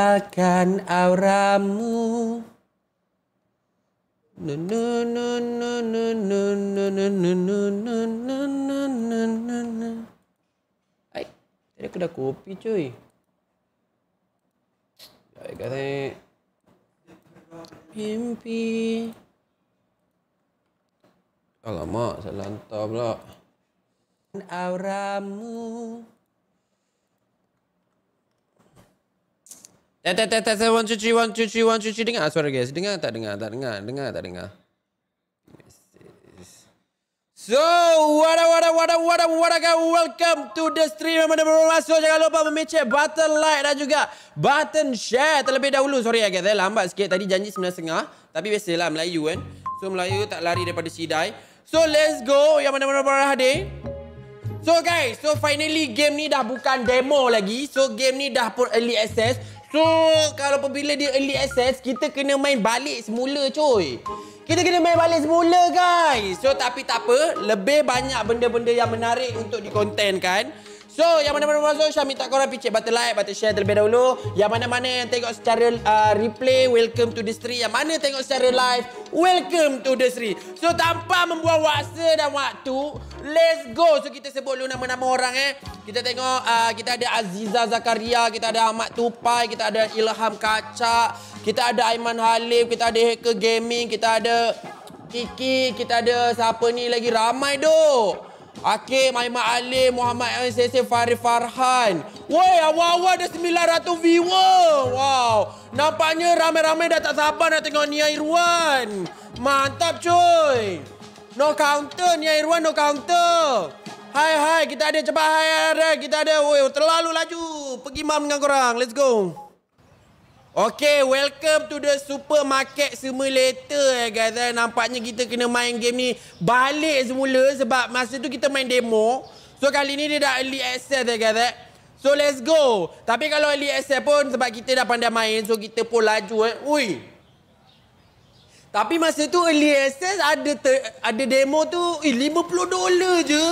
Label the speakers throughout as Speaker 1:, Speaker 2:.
Speaker 1: akan auramu. Nu tadi aku dah kopi cuy. Ai, kata mimpi. Alamak, salah hantar pula. Auramu. Tak, tak, tak, tak, tak, one, two, three, one, two, three, one, two, three. Dengar suara guys. Dengar tak dengar, tak dengar, dengar tak dengar. So, wada wada wada wada wada guys, welcome to the stream. Mana baru masuk, jangan lupa memecah button like dan juga button share terlebih dahulu. Sorry ya guys, eh, lambat sikit. Tadi janji 9.30. Tapi biasalah Melayu kan. So, Melayu tak lari daripada sidai. So, let's go. Yang mana baru baru hadir. So, guys. So, finally game ni dah bukan demo lagi. So, game ni dah pun early access. So, kalau apabila dia early access, kita kena main balik semula, coy. Kita kena main balik semula, guys. So, tapi tak apa. Lebih banyak benda-benda yang menarik untuk dikontenkan. kan. So, yang mana-mana masuk, Syah minta korang picit button like, button share terlebih dahulu. Yang mana-mana yang tengok secara uh, replay, welcome to the street. Yang mana tengok secara live, welcome to the street. So, tanpa membuang waksa dan waktu, let's go. So, kita sebut dulu nama-nama orang eh. Kita tengok, uh, kita ada Aziza Zakaria, kita ada Ahmad Tupai, kita ada Ilham Kacak, kita ada Aiman Halim, kita ada Hacker Gaming, kita ada Kiki, kita ada siapa ni lagi ramai doh. Hakim Aiman Ali Muhammad MCC Farid Farhan Woi awal-awal ada 900 viewer Wow Nampaknya ramai-ramai dah tak sabar nak tengok Nia Irwan Mantap cuy No counter Nia Irwan no counter Hai hai kita ada cepat hai hai, hai. Kita ada woi terlalu laju Pergi mam dengan korang let's go Okay, welcome to the supermarket simulator eh guys. Eh. Nampaknya kita kena main game ni balik semula sebab masa tu kita main demo. So kali ni dia dah early access eh guys. Eh. So let's go. Tapi kalau early access pun sebab kita dah pandai main so kita pun laju eh. Ui. Tapi masa tu early access ada ter, ada demo tu eh, 50 dolar je.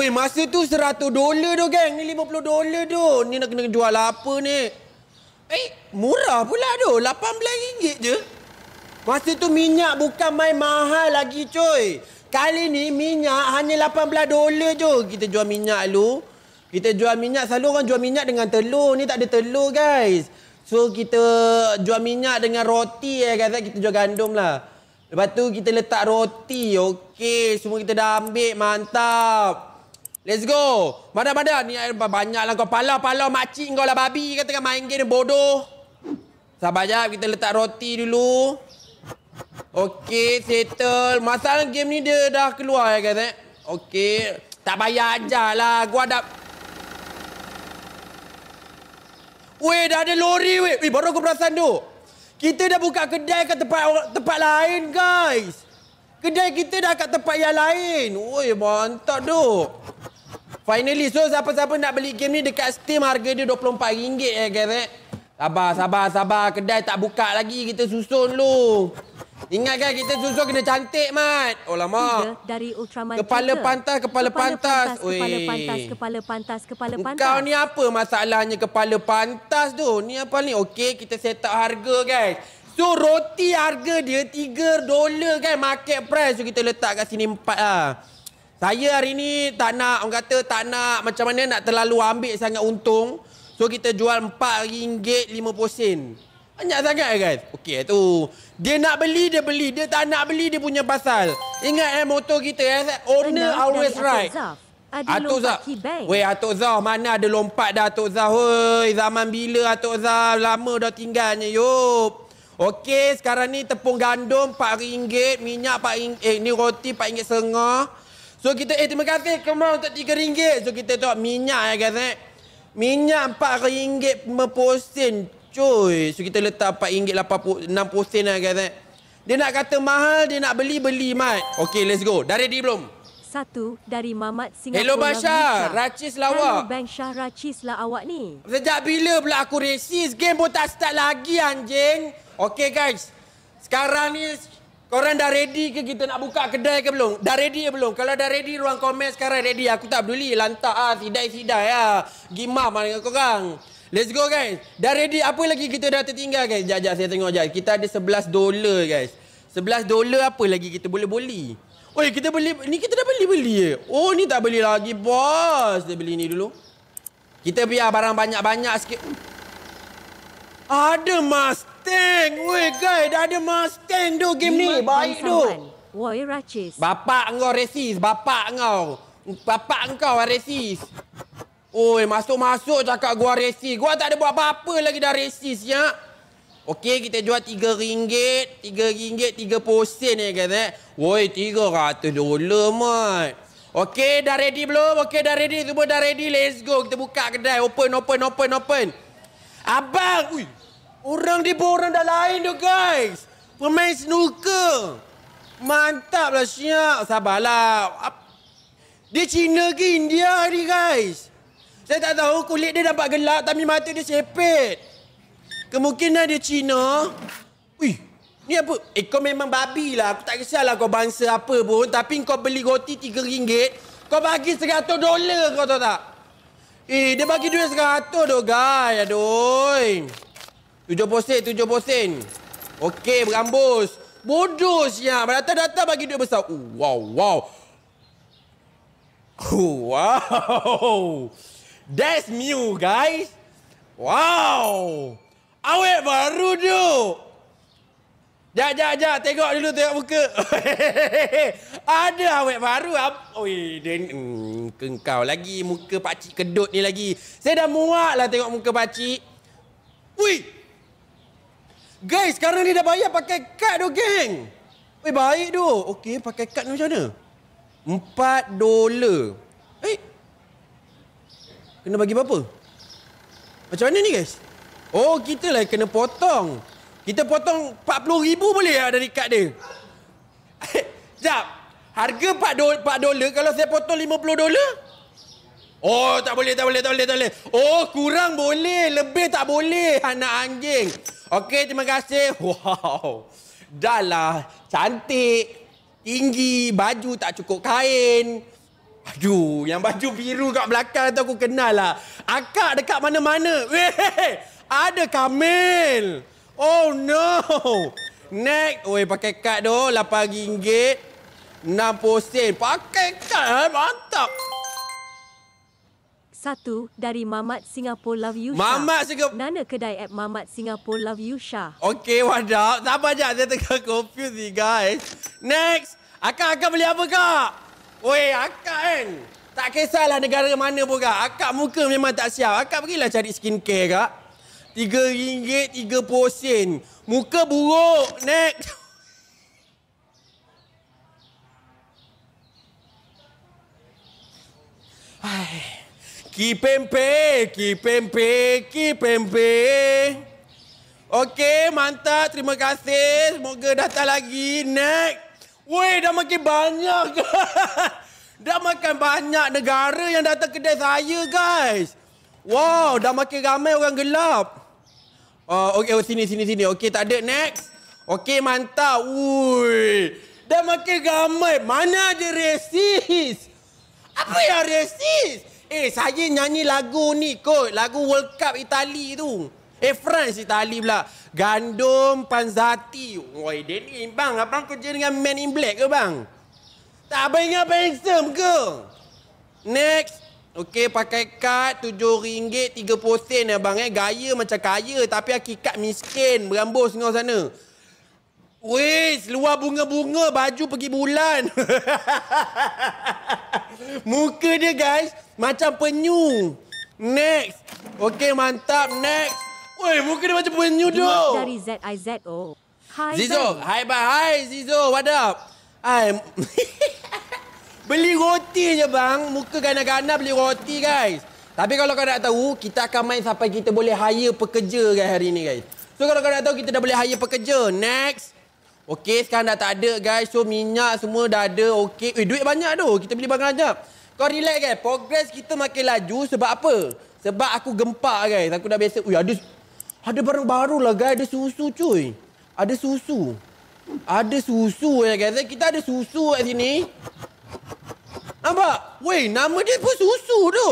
Speaker 1: Ui, masa tu 100 dolar tu geng. Ni 50 dolar tu. Ni nak kena jual apa ni? Eh, murah pula tu. belas 18 je. Masa tu minyak bukan main mahal lagi, coy. Kali ni minyak hanya lapan belas dolar je kita jual minyak lu. Kita jual minyak, selalu orang jual minyak dengan telur. Ni tak ada telur, guys. So, kita jual minyak dengan roti, eh, guys. Kita jual gandum lah. Lepas tu, kita letak roti. Okey, semua kita dah ambil. Mantap. Let's go. Mana-mana ni banyaklah kau pala-pala makcik kau lah babi kata kan main game bodoh. Sabar jap kita letak roti dulu. Okey, settle. Masalah game ni dia dah keluar ya guys eh. Okey, tak payah ajarlah. Gua dah Weh, dah ada lori weh. Weh, baru aku perasan tu. Kita dah buka kedai ke tempat tempat lain, guys. Kedai kita dah kat tempat yang lain. Weh, mantap tu. Finally, so siapa-siapa nak beli game ni dekat Steam harga dia RM24 eh guys eh. Sabar, sabar, sabar. Kedai tak buka lagi. Kita susun dulu. Ingat kan kita susun kena cantik, Mat. Oh, lama.
Speaker 2: kepala pantas kepala pantas, kepala, kepala pantas. pantas kepala pantas,
Speaker 1: kepala pantas, kepala pantas. Kau ni apa masalahnya kepala pantas tu? Ni apa ni? Okey, kita set up harga, guys. So, roti harga dia $3 kan market price. So, kita letak kat sini $4 lah. Saya hari ni tak nak, orang kata tak nak macam mana nak terlalu ambil sangat untung. So kita jual RM4.50. Banyak sangat guys. Okey tu. Dia nak beli, dia beli. Dia tak nak beli, dia punya pasal. Ingat eh motor kita eh. Owner always right.
Speaker 2: Atuk zah, Weh
Speaker 1: Atuk Zaf, mana ada lompat dah Atuk Zaf. Hoi, zaman bila Atuk zah Lama dah tinggalnya, yuk, Okey, sekarang ni tepung gandum RM4, minyak RM4, eh ni roti RM4 setengah. So kita eh terima kasih kamu untuk RM3. So kita tengok minyak ya guys eh. Minyak empat 4 per posen. Cuy. So kita letak RM4.86 posen lah guys eh. Dia nak kata mahal, dia nak beli, beli mat. Okay, let's go. Dah ready belum?
Speaker 2: Satu dari Mamat Singapura. Hello Bashar, racis lawak. Hello Bang Shah, racis lah awak ni.
Speaker 1: Sejak bila pula aku racis? Game pun tak start lagi anjing. Okay guys. Sekarang ni Korang dah ready ke kita nak buka kedai ke belum? Dah ready ke belum? Kalau dah ready, ruang komen sekarang ready. Aku tak peduli. Lantak ah, sidai-sidai ya. Ah. Gimam lah dengan korang. Let's go guys. Dah ready. Apa lagi kita dah tertinggal guys? Sekejap, saya tengok sekejap. Kita ada 11 dolar guys. 11 dolar apa lagi kita boleh beli? Oi, kita beli. Ni kita dah beli-beli ke? Oh, ni tak beli lagi bos. Kita beli ni dulu. Kita biar barang banyak-banyak sikit. Ada mas Mustang. Weh, guys, dah ada Mustang tu game ni. Baik tu. Wah, ya racis. Bapak kau resis. Bapak kau. Bapak engkau ah, resis. Oi, masuk-masuk cakap gua resis. Gua tak ada buat apa-apa lagi dah resis, ya. Okey, kita jual tiga ringgit. Tiga ringgit, tiga posen ni, kata. Woi, tiga ratus dolar, mat. Okey, dah ready belum? Okey, dah ready. Semua dah ready. Let's go. Kita buka kedai. Open, open, open, open. Abang! Ui! Orang dia pun orang dah lain tu guys. Pemain snooker. Mantap lah siap. Sabarlah. Dia Cina ke India ni guys. Saya tak tahu kulit dia dapat gelap tapi mata dia sepit. Kemungkinan dia Cina. Wih. Ni apa? Eh kau memang babi lah. Aku tak kisah lah kau bangsa apa pun. Tapi kau beli roti tiga ringgit. Kau bagi seratus dolar kau tahu tak? Eh dia bagi duit seratus tu guys. Aduh. Tujuh posen, tujuh posen. Okey, berambus. Bodoh siap. Datang-datang bagi duit besar. Uh, wow, wow. Uh, wow. That's new, guys. Wow. Awet baru tu. Jap, jap, jap. Tengok dulu, tengok muka. Ada awet baru. Oi, den, mm, kengkau lagi. Muka pakcik kedut ni lagi. Saya dah muak lah tengok muka pakcik. Wuih. Guys, sekarang ni dah bayar pakai kad tu, oh, geng. Eh, baik tu. Okey, pakai kad ni macam mana? Empat dolar. Eh. Kena bagi berapa? Macam mana ni, guys? Oh, kita lah kena potong. Kita potong empat puluh ribu boleh lah dari kad dia. Sekejap. Harga empat do- dolar kalau saya potong lima puluh dolar? Oh, tak boleh, tak boleh, tak boleh, tak boleh. Oh, kurang boleh. Lebih tak boleh. Anak anjing. Okey, terima kasih. Wow. Dah lah. Cantik. Tinggi. Baju tak cukup kain. Aduh, yang baju biru kat belakang tu aku kenal lah. Akak dekat mana-mana. Weh, ada Kamil. Oh no. Nek, weh pakai kad tu. RM8. 60 sen. Pakai kad, eh, mantap. Mantap.
Speaker 2: Satu dari Mamat Singapore Love You Shah. Mamat Singapore. Nana kedai at Mamat Singapore Love You Shah.
Speaker 1: Okay, wadah. Tak apa je. Saya tengah confused ni, guys. Next. Akak, akak beli apa, kak? Oi, akak kan? Tak kisahlah negara mana pun, kak. Akak muka memang tak siap. Akak pergilah cari skincare, kak. Tiga ringgit, tiga posen. Muka buruk. Next. Hai. Kipempe, kipempe, kipempe. Okey, mantap. Terima kasih. Semoga datang lagi. Next. Weh, dah makin banyak dah makan banyak negara yang datang kedai saya, guys. Wow, dah makin ramai orang gelap. Uh, okey, oh, sini, sini, sini. Okey, tak ada. Next. Okey, mantap. Weh, dah makin ramai. Mana ada resis? Apa yang resis? Eh saya nyanyi lagu ni kot Lagu World Cup Itali tu Eh France Itali pula Gandum Panzati Woi dia ni bang Abang kerja dengan Man in Black ke bang Tak apa ingat apa yang handsome ke Next Okay pakai kad Tujuh ringgit Tiga posen ya eh, bang eh Gaya macam kaya Tapi hakikat miskin Berambus dengan sana Wih, luar bunga-bunga baju pergi bulan. Muka dia guys macam penyu. Next. Okey mantap next. Woi muka dia macam penyu tu. Dari
Speaker 2: O. Hi Zizo.
Speaker 1: Hi bye. Hi Zizo. What up? Hi. beli roti je bang. Muka ganas-ganas beli roti guys. Tapi kalau kau nak tahu, kita akan main sampai kita boleh hire pekerja guys hari ni guys. So kalau kau nak tahu kita dah boleh hire pekerja. Next. Okey, sekarang dah tak ada guys. So minyak semua dah ada. Okey. Eh, duit banyak tu. Kita beli barang ajak. Kau relax guys. Progress kita makin laju sebab apa? Sebab aku gempak guys. Aku dah biasa. Ui, ada ada barang baru lah guys. Ada susu cuy. Ada susu. Ada susu ya guys. Eh, kita ada susu kat sini. Nampak? Weh, nama dia pun susu tu.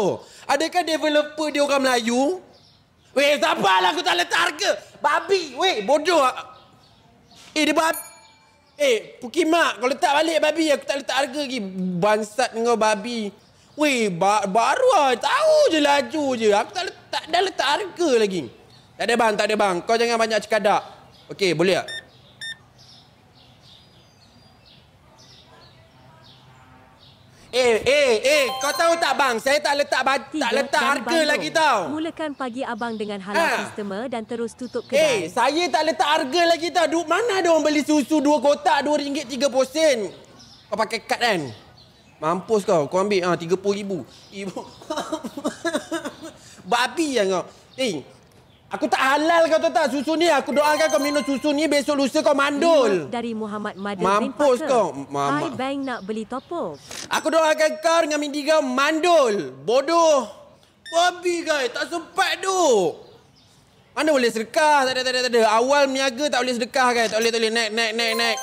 Speaker 1: Adakah developer dia orang Melayu? Weh, sabarlah aku tak letak harga. Babi. Weh, bodoh. Eh, dia babi. Eh, Puki Mak, kau letak balik babi. Aku tak letak harga lagi. Bansat kau babi. Weh, ba baru lah. Tahu je laju je. Aku tak letak, dah letak harga lagi. Tak ada bang, tak ada bang. Kau jangan banyak cekadak. Okey, boleh tak? Eh, eh, eh, kau tahu tak bang? Saya tak letak ba- tak letak harga bandung. lagi tau.
Speaker 2: Mulakan pagi abang dengan halal ha. customer dan terus tutup kedai. Eh, saya tak letak
Speaker 1: harga lagi tau. Duk mana ada orang beli susu dua kotak dua ringgit tiga puluh Kau pakai kad kan? Mampus kau. Kau ambil ha, tiga puluh ribu. Ibu. Babi yang kau. Eh, Aku tak halal kau tahu tak susu ni. Aku doakan kau minum susu ni besok lusa kau mandul. Ini
Speaker 2: dari Muhammad Madin. Mampus kau. Mama. Hai
Speaker 1: bank nak beli topok. Aku doakan kau dengan Mindy kau mandul. Bodoh. Babi kau tak sempat duk. Mana boleh sedekah? Tak ada, tak ada, tak ada. Awal meniaga tak boleh sedekah kan? Tak boleh, tak boleh. Naik, naik, naik, naik.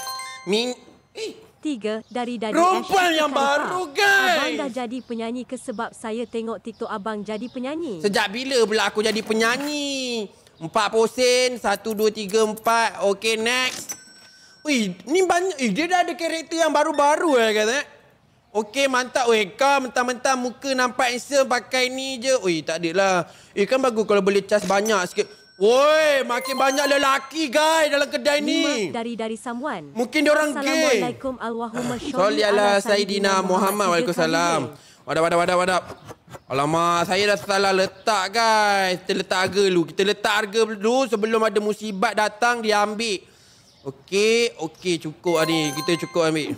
Speaker 1: Min... Eh,
Speaker 2: Tiga dari Daddy Ash. Rumpan yang baru, guys! Abang dah jadi penyanyi ke sebab saya tengok TikTok abang jadi penyanyi? Sejak
Speaker 1: bila pula aku jadi penyanyi? Empat posen, satu, dua, tiga, empat. Okay, next. Ui, ni banyak. Eh, dia dah ada karakter yang baru-baru eh, kata. Eh. Okey, mantap. Weh, kau mentah-mentah muka nampak handsome pakai ni je. Ui tak lah. Eh, kan bagus kalau boleh cas banyak sikit. Woi, makin banyak lelaki guys dalam kedai ni.
Speaker 2: Dari dari Samwan. Mungkin dia orang gay. Assalamualaikum alwahumma sholli ala sayidina Muhammad Waalaikumsalam.
Speaker 1: Wadah wadah wadah wadah. Alamak, saya dah salah letak guys. Kita letak harga dulu. Kita letak harga dulu sebelum ada musibah datang dia ambil. Okey, okey cukup ni. Kita cukup ambil.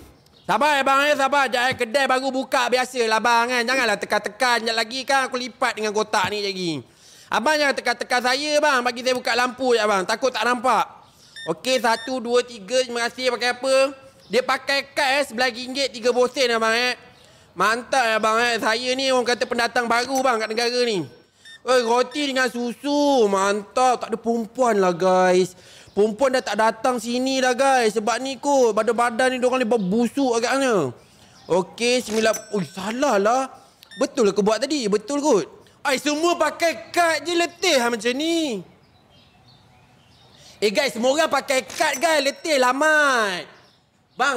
Speaker 1: Sabar abang eh, sabar. Jangan eh, kedai baru buka biasalah lah kan. Janganlah tekan-tekan. Jangan lagi kan aku lipat dengan kotak ni lagi. Abang jangan tekan-tekan saya bang. Bagi saya buka lampu je abang. Takut tak nampak. Okey, satu, dua, tiga. Terima kasih pakai apa. Dia pakai kad eh. Sebelah ringgit, tiga bosen abang eh. Mantap ya eh, bang eh. Saya ni orang kata pendatang baru bang kat negara ni. Eh, roti dengan susu. Mantap. Tak ada perempuan lah guys. Perempuan dah tak datang sini lah guys. Sebab ni kot. Badan-badan ni diorang lebih busuk agaknya. Okey, sembilan. Ui, salah lah. Betul lah ke buat tadi? Betul kot. Ai semua pakai kad je letih lah macam ni. Eh guys, semua orang pakai kad guys, letih lah mat. Bang,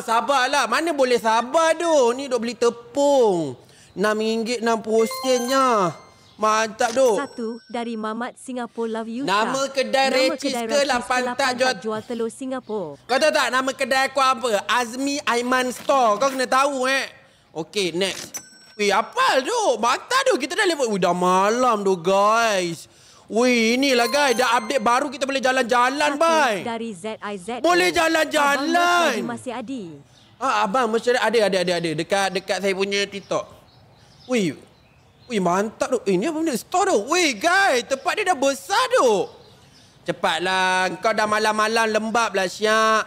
Speaker 1: lah Mana boleh sabar tu? Ni duk beli tepung. RM6.60
Speaker 2: nya. Mantap tu. Satu dari Mamat Singapore Love You. Nama kedai register lah pantat jual... jual telur Singapore.
Speaker 1: Kau tahu tak nama kedai aku apa? Azmi Aiman Store. Kau kena tahu eh. Okay, next. Weh, apal tu. Bata tu. Kita dah level. Udah malam tu, guys. Weh, inilah, guys. Dah update baru kita boleh jalan-jalan, bye.
Speaker 2: Dari ZIZ. Boleh jalan-jalan. Ah, masih ada.
Speaker 1: Ah, abang mesti ada, ada, ada, ada. Dekat dekat saya punya TikTok. Weh, Wih mantap tu. Eh ni apa benda? Store tu. Wih guys tempat dia dah besar tu. Cepatlah. Kau dah malam-malam lembab lah syak.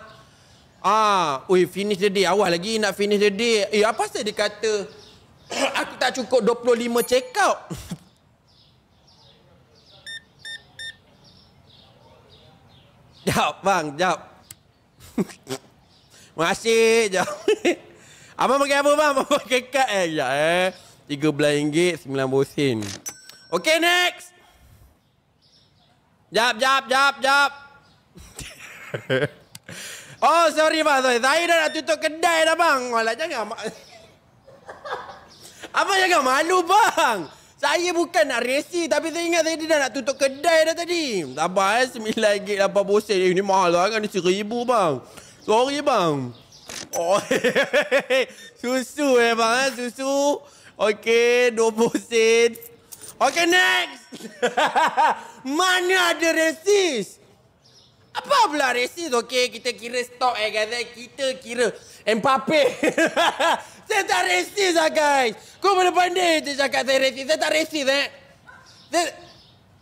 Speaker 1: Ah, Wih finish the day. Awal lagi nak finish the day. Eh apa saya dia kata? aku tak cukup 25 check out. Jap bang, jawab. Masih jawab. Abang pakai apa bang? Abang pakai kad eh. Ya eh. RM13.90. Okay next. Jap, jap, jap, jap. oh sorry bang. Saya dah nak tutup kedai dah bang. Alah jangan. Abang jangan malu bang. Saya bukan nak resi tapi saya ingat saya dah nak tutup kedai dah tadi. Sabar eh RM9.80. Eh ni mahal lah kan RM1,000 bang. Sorry bang. Oh, susu eh bang eh. susu. Okay RM20. Okay next. Mana ada resis? Apa pula resis? Okay kita kira stop eh guys. Eh. Kita kira. Empape. Saya tak resis lah guys. Kau mana pandai saya cakap saya resis. Saya tak resis eh. Saya,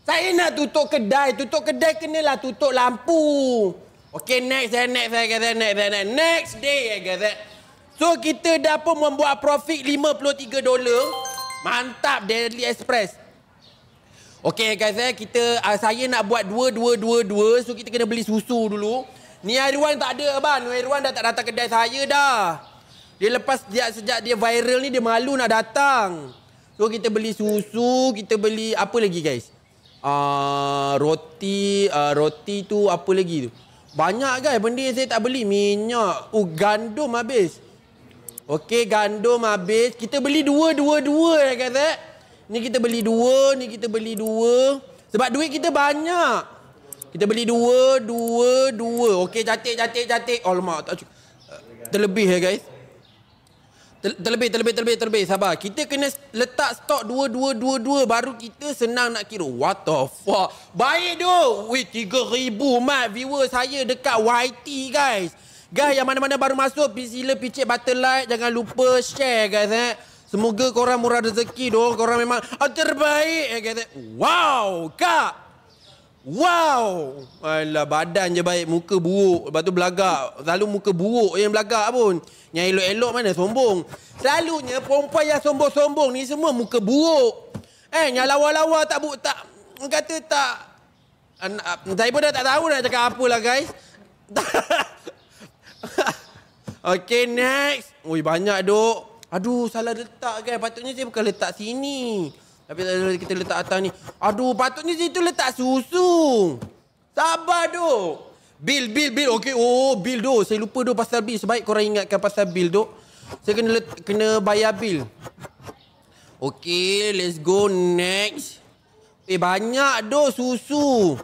Speaker 1: saya nak tutup kedai. Tutup kedai lah tutup lampu. Okay next eh, next eh, next eh, next eh, next. Next day eh, guys eh. So kita dah pun membuat profit 53 dolar. Mantap Daily Express. Okay eh, guys eh, kita, uh, saya nak buat dua, dua, dua, dua. So kita kena beli susu dulu. Ni Airwan tak ada abang. Airwan dah tak datang kedai saya dah. Dia lepas dia sejak dia viral ni dia malu nak datang. So kita beli susu, kita beli apa lagi guys? Uh, roti, uh, roti tu apa lagi tu? Banyak guys benda yang saya tak beli. Minyak, uh, gandum habis. Okey, gandum habis. Kita beli dua, dua, dua ya guys eh. Ni kita beli dua, ni kita beli dua. Sebab duit kita banyak. Kita beli dua, dua, dua. Okey, cantik, cantik, cantik. Alamak, tak cukup. Terlebih ya guys. Terlebih, terlebih, terlebih, terlebih. Sabar. Kita kena letak stok dua, dua, dua, dua. baru kita senang nak kira. What the fuck? Baik tu. Weh, 3,000 mat viewer saya dekat YT guys. Guys, yang mana-mana baru masuk, sila picit button like. Jangan lupa share guys eh. Semoga korang murah rezeki doh. Korang memang ah, terbaik. Eh, guys. Eh. Wow, kak. Wow Alah badan je baik Muka buruk Lepas tu belagak Selalu muka buruk yang belagak pun Yang elok-elok mana sombong Selalunya perempuan yang sombong-sombong ni Semua muka buruk Eh yang lawa-lawa tak buk tak Kata tak Saya pun dah tak tahu nak cakap apa lah guys Okay next Ui banyak duk Aduh salah letak guys Patutnya saya bukan letak sini tapi kita letak atas ni. Aduh, patutnya situ letak susu. Sabar duk. Bil, bil, bil. Okey, oh, bil duk. Saya lupa duk pasal bil. Sebaik korang ingatkan pasal bil duk. Saya kena let, kena bayar bil. Okey, let's go next. Eh, banyak duk susu.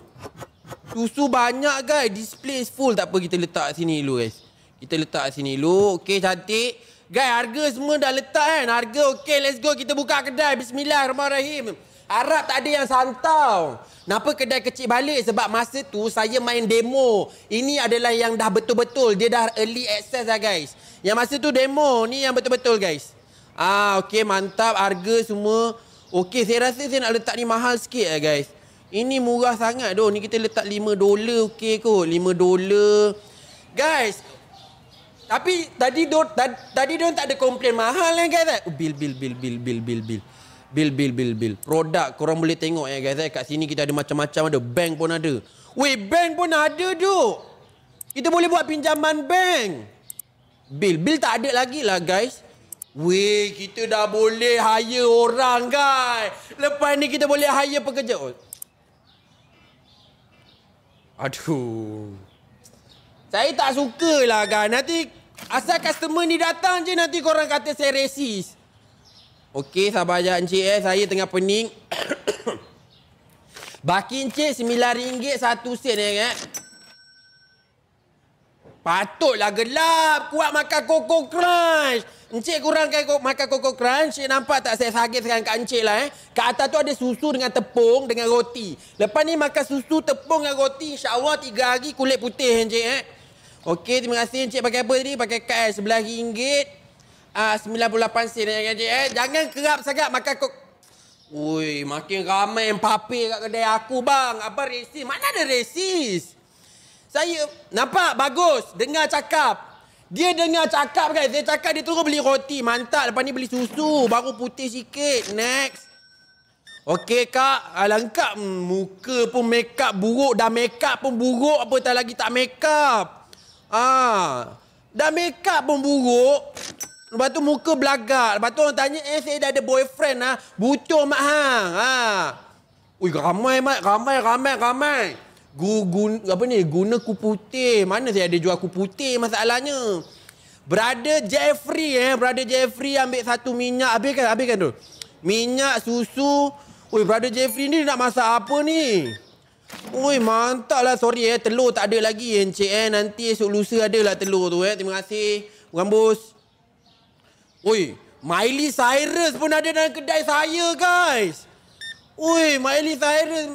Speaker 1: Susu banyak guys. Display full. Tak apa, kita letak sini dulu guys. Kita letak sini dulu. Okey, cantik. Guys, harga semua dah letak kan. Harga okey, let's go. Kita buka kedai. Bismillahirrahmanirrahim. Harap tak ada yang santau. Kenapa kedai kecil balik? Sebab masa tu saya main demo. Ini adalah yang dah betul-betul. Dia dah early access lah guys. Yang masa tu demo. Ni yang betul-betul guys. Ah, okey mantap. Harga semua. Okey, saya rasa saya nak letak ni mahal sikit lah guys. Ini murah sangat tu. Ni kita letak 5 dolar okey kot. 5 dolar. Guys, tapi tadi do tadi don tak ada komplain mahal kan guys? Eh? Oh, bil bil bil bil bil bil bil. Bil bil bil bil. Produk kau orang boleh tengok ya guys. Eh? Kat sini kita ada macam-macam ada bank pun ada. Wei, bank pun ada duk. Kita boleh buat pinjaman bank. Bil bil tak ada lagi lah guys. Wei, kita dah boleh hire orang guys. Lepas ni kita boleh hire pekerja. Oh. Aduh. Saya tak sukalah kan. Nanti Asal customer ni datang je nanti korang kata saya resis. Okey, sabar aja encik eh. Saya tengah pening. Baki encik RM9.1 sen eh, kan? Patutlah gelap. Kuat makan koko Crunch. Encik kurang kok makan koko Crunch. Encik nampak tak saya sakit sekarang kat encik lah eh. Kat atas tu ada susu dengan tepung dengan roti. Lepas ni makan susu, tepung dengan roti. InsyaAllah tiga hari kulit putih encik eh. Okey, terima kasih Encik pakai apa tadi? Pakai kad sebelah ringgit. Ah, sembilan puluh lapan sen Encik eh. Jangan kerap sangat makan kok. Ui, makin ramai yang papir kat kedai aku bang. Apa resis? Mana ada resis? Saya nampak bagus. Dengar cakap. Dia dengar cakap guys. Saya cakap dia turun beli roti. Mantap. Lepas ni beli susu. Baru putih sikit. Next. Okey kak, alangkah ah, hmm, muka pun make up buruk, dah make up pun buruk apa tak lagi tak make up. Ah, dah make up pun buruk. Lepas tu muka belagak. Lepas tu orang tanya, eh saya dah ada boyfriend lah. Butuh Mak Hang. Ah. Ui, ramai Mak. Ramai, ramai, ramai. Gu, gun, apa ni? Guna ku putih. Mana saya ada jual ku putih masalahnya. Brother Jeffrey eh. Brother Jeffrey ambil satu minyak. Habiskan, habiskan tu. Minyak, susu. Ui, Brother Jeffrey ni nak masak apa ni? Ni. Ui, mantap lah. Sorry eh. Telur tak ada lagi Encik eh. Nanti esok lusa ada lah telur tu eh. Terima kasih. Bukan bos. Ui, Miley Cyrus pun ada dalam kedai saya guys. Ui, Miley Cyrus.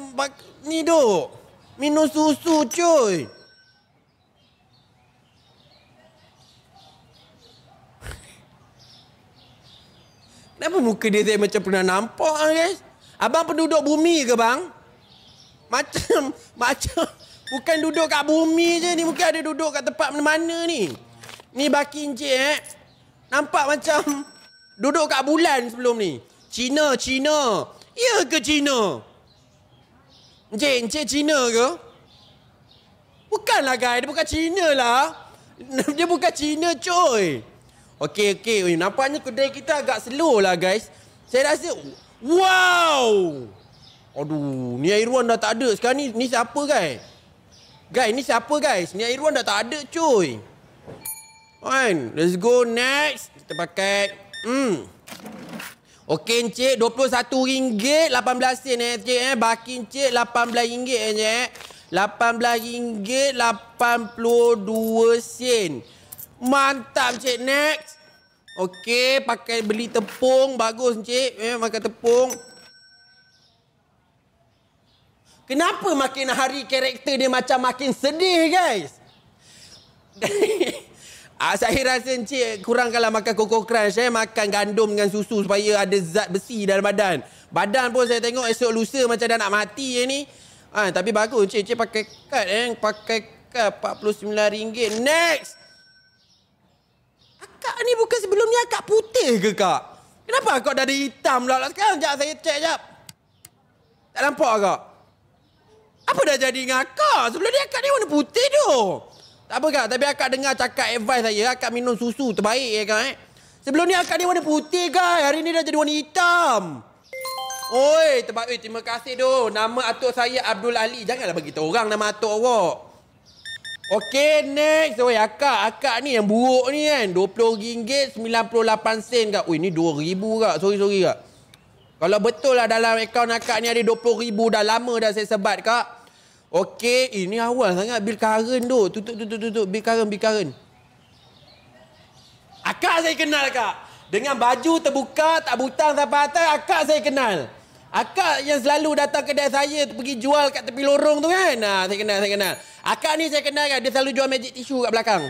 Speaker 1: Ni duk. Minum susu cuy. Kenapa muka dia macam pernah nampak ah, guys? Abang penduduk bumi ke Bang? Macam macam bukan duduk kat bumi je ni mungkin ada duduk kat tempat mana-mana ni. Ni baki encik eh. Nampak macam duduk kat bulan sebelum ni. Cina, Cina. Ya ke Cina? Encik, encik Cina ke? Bukanlah guys, dia bukan Cina lah. Dia bukan Cina coy. Okey, okey. Nampaknya kedai kita agak slow lah guys. Saya rasa, wow! Aduh, ni Airwan dah tak ada. Sekarang ni ni siapa guys? Guys, ni siapa guys? Ni Airwan dah tak ada, cuy. Fine, kan? let's go next. Kita pakai hmm. Okey encik, RM21.18 sen eh encik eh. Baki encik RM18 eh, encik eh. RM18.82 sen. Mantap encik next. Okey, pakai beli tepung. Bagus encik. Eh, makan tepung. Kenapa makin hari karakter dia macam makin sedih guys? ah, saya rasa encik kurangkanlah makan koko Crunch. Eh? Makan gandum dengan susu supaya ada zat besi dalam badan. Badan pun saya tengok esok lusa macam dah nak mati je ni. Ah, tapi bagus encik. Encik pakai kad eh. Pakai kad RM49. Next! Akak ni bukan sebelum ni akak putih ke kak? Kenapa akak dah ada hitam lah sekarang? Sekejap saya check sekejap. Tak nampak kak? Apa dah jadi dengan akak? Sebelum ni akak ni warna putih tu. Tak apa kak, tapi akak dengar cakap advice saya, akak minum susu terbaik ya kak eh. Sebelum ni akak ni warna putih kak, hari ni dah jadi warna hitam. Oi, terbaik. oi, terima kasih tu. Nama atuk saya Abdul Ali. Janganlah bagi tahu orang nama atuk awak. Okey, next. Oi, akak, akak ni yang buruk ni kan. RM20.98 sen kak. Oi, ni RM2,000 kak. Sorry, sorry kak. Kalau betul lah dalam akaun akak ni ada RM20,000 dah lama dah saya sebat kak. Okey, ini awal sangat bil karen tu. Tutup, tutup, tutup. Bil karen, bil karen. Akak saya kenal, Kak. Dengan baju terbuka, tak butang sampai atas, akak saya kenal. Akak yang selalu datang kedai saya pergi jual kat tepi lorong tu kan? Ha, saya kenal, saya kenal. Akak ni saya kenal kan? Dia selalu jual magic tissue kat belakang.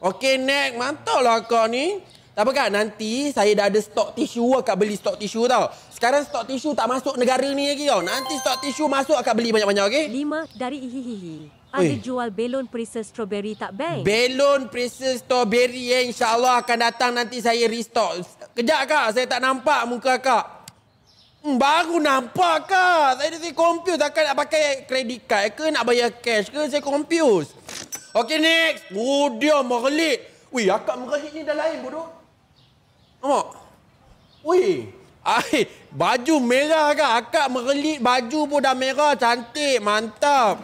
Speaker 1: Okey, Nek. Mantap lah akak ni. Tak apa kan nanti saya dah ada stok tisu akan beli stok tisu tau. Sekarang stok tisu tak masuk negara ni lagi tau. Nanti stok tisu masuk akan beli banyak-banyak okey.
Speaker 2: Lima dari hihihi. Ada jual belon perisa strawberry tak bang? Belon perisa strawberry eh insyaallah
Speaker 1: akan datang nanti saya restock. Kejap kak, saya tak nampak muka kak. Hmm, baru nampak kak. Saya dah confused. Takkan nak pakai kredit card ke nak bayar cash ke? Saya confused. Okay next. Oh dia merelit. Wih akak merelit ni dah lain bodoh. Nampak? Weh. ai, baju merah kan? Akak merelit baju pun dah merah. Cantik, mantap.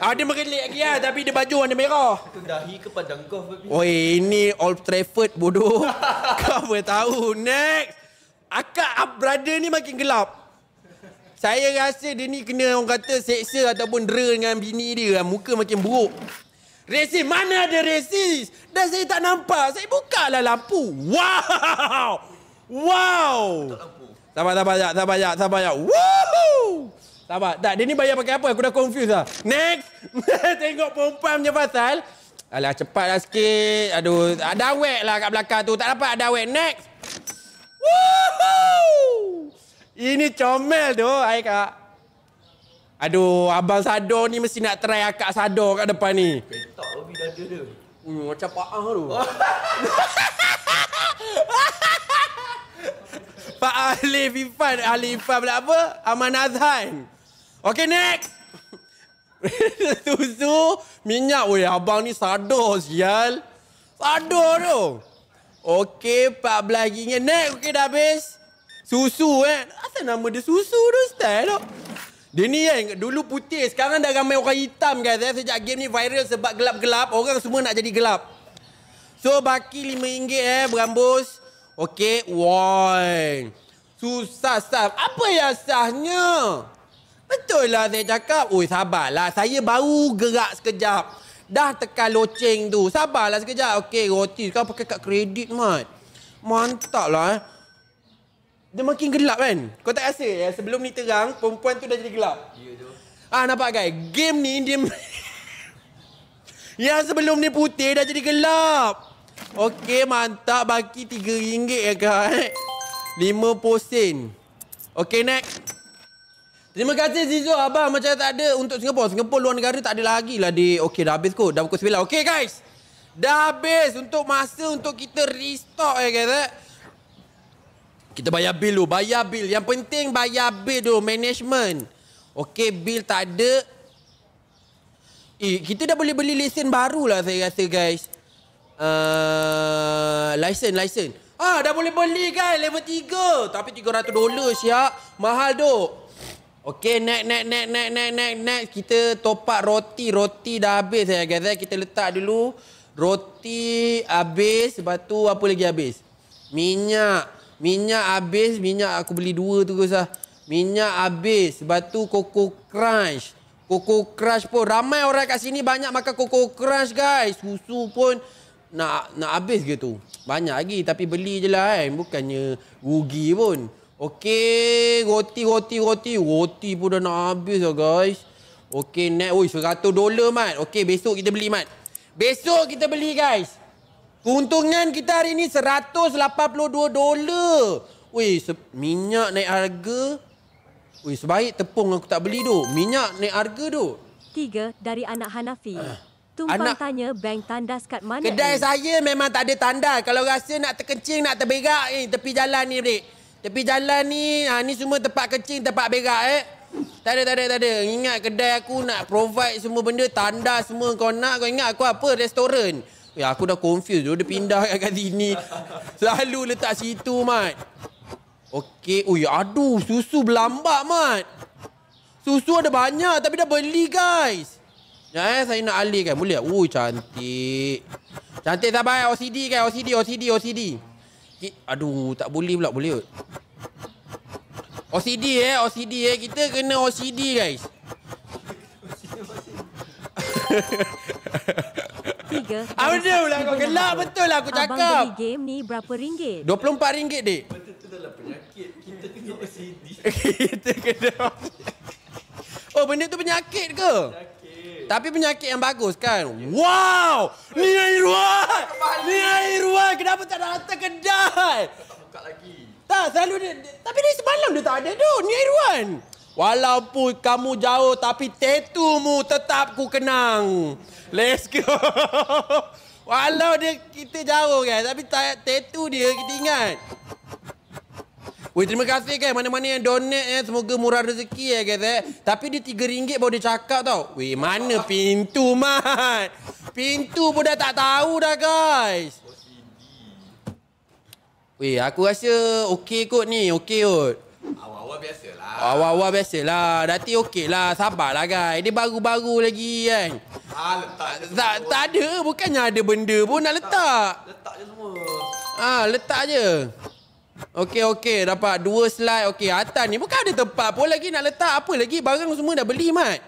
Speaker 1: Ah, dia merelit lagi lah. Tapi dia baju warna merah. Itu dahi ke padang kau? Oi, ini Old Trafford bodoh. kau tahu Next. Akak brother ni makin gelap. Saya rasa dia ni kena orang kata seksa ataupun dera dengan bini dia. Muka makin buruk. Resi, mana ada resis? Dan saya tak nampak. Saya buka lah lampu. Wow! Wow! Sabar, sabar, sabar, sabar, sabar, sabar, sabar. Woohoo! Sabar, tak, dia ni bayar pakai apa? Aku dah confused lah. Next! Tengok perempuan punya pasal. Alah, cepatlah sikit. Aduh, ada awet lah kat belakang tu. Tak dapat ada awet. Next! Woohoo! Ini comel tu, air Aduh, Abang Sado ni mesti nak try Akak Sado kat depan ni. Petak lebih dada dia. Uy, macam Pak Ah tu. Pak Ahli Fifan, Ahli Fifan pula apa? Aman Azhan. Okay, next. Susu, minyak. Weh, abang ni sado, sial. Sado tu. Okay, 14 ringgit. Next, okay, dah habis. Susu, eh. Asal nama dia susu tu, style tu. Dia ni kan dulu putih sekarang dah ramai orang hitam guys kan. eh. Sejak game ni viral sebab gelap-gelap orang semua nak jadi gelap. So baki RM5 eh berambus. Okay. Wine. Susah sah. Apa yang sahnya? Betul lah saya cakap. oi sabarlah. Saya baru gerak sekejap. Dah tekan loceng tu. Sabarlah sekejap. Okay roti. Kau pakai kad kredit mat. Mantap lah eh dia makin gelap kan. Kau tak rasa ya sebelum ni terang, perempuan tu dah jadi gelap. Ya tu. Ah nampak guys, game ni dia Yang sebelum ni putih dah jadi gelap. Okey, mantap baki tiga ringgit eh, ya guys. Lima sen. Okey next. Terima kasih Zizo abang macam tak ada untuk Singapura. Singapura luar negara tak ada lagi lah di. Okey dah habis kot. Dah pukul 9. Okey guys. Dah habis untuk masa untuk kita restock ya guys. Eh. Kita bayar bil dulu. Bayar bil. Yang penting bayar bil dulu. Management. Okey, bil tak ada. Eh, kita dah boleh beli lesen baru lah saya rasa guys. Uh, eh, lesen, lesen. Ah, dah boleh beli guys. Level 3. Tapi 300 dolar siap. Mahal duk. Okey, next, next, next, next, next, next, next. Kita topak roti. Roti dah habis saya guys. Kita letak dulu. Roti habis. Lepas tu apa lagi habis? Minyak. Minyak habis, minyak aku beli dua terus lah. Minyak habis, sebab tu Coco Crunch. Coco Crunch pun, ramai orang kat sini banyak makan Coco Crunch guys. Susu pun nak nak habis gitu. Banyak lagi, tapi beli je lah kan. Bukannya rugi pun. Okey, roti, roti, roti. Roti pun dah nak habis lah guys. Okey, net, oi, 100 dolar mat. Okey, besok kita beli mat. Besok kita beli guys. Keuntungan kita hari ini 182 dolar. Wih, minyak naik harga. Wih, sebaik tepung aku tak beli tu. Minyak naik harga tu.
Speaker 2: Tiga dari anak Hanafi. Uh. Tumpang Anak. tanya bank tandas kat mana Kedai ni? saya
Speaker 1: memang tak ada tanda. Kalau rasa nak terkencing, nak terberak, eh, tepi jalan ni, Brik. Tepi jalan ni, ha, ni semua tempat kencing, tempat berak, eh. Tak ada, tak ada, tak ada. Ingat kedai aku nak provide semua benda, tanda semua kau nak. Kau ingat aku apa? Restoran. Ya aku dah confused dulu dia pindah kat kat sini. Selalu letak situ, Mat. Okey. Oi, oh, ya, aduh, susu berlambak, Mat. Susu ada banyak tapi dah beli, guys. Ya, eh, saya nak alih kan. Boleh. Oi, cantik. Cantik sabar OCD kan, OCD, OCD, OCD. Aduh, tak boleh pula, boleh. Kot. OCD eh, OCD eh. Kita kena OCD, guys.
Speaker 2: tiga. Apa ah, dia pula kau gelap betul lah aku cakap. Abang beli game ni berapa ringgit? RM24,
Speaker 1: dek. Betul tu dalam penyakit. Kita kena OCD. Kita kena Oh
Speaker 2: benda tu penyakit ke? Penyakit.
Speaker 1: Tapi penyakit yang bagus kan? Wow! Ni air Airwan! Ni air Airwan! Kenapa tak datang kedai? Buka lagi. Tak, selalu dia, Tapi dari semalam dia tak ada tu. Ni Airwan! Walaupun kamu jauh tapi tetumu tetap ku kenang. Let's go. Walau dia kita jauh kan tapi tetu dia kita ingat. Weh terima kasih kan mana-mana yang donate eh semoga murah rezeki eh guys eh. Tapi dia RM3 baru dia cakap tau. Weh mana pintu mat? Pintu pun dah tak tahu dah guys. Weh aku rasa okey kot ni, okey kot. Awal-awal biasa Awal-awal biasalah. Nanti okey lah. Sabarlah guys. Dia baru-baru lagi kan. Ha, letak je tak, tak ada. Bukannya ada benda pun nak letak. Letak je semua. Ah, letak je. Okey, okey. Dapat dua slide. Okey, atas ni. Bukan ada tempat pun lagi nak letak. Apa lagi? Barang semua dah beli, Mat.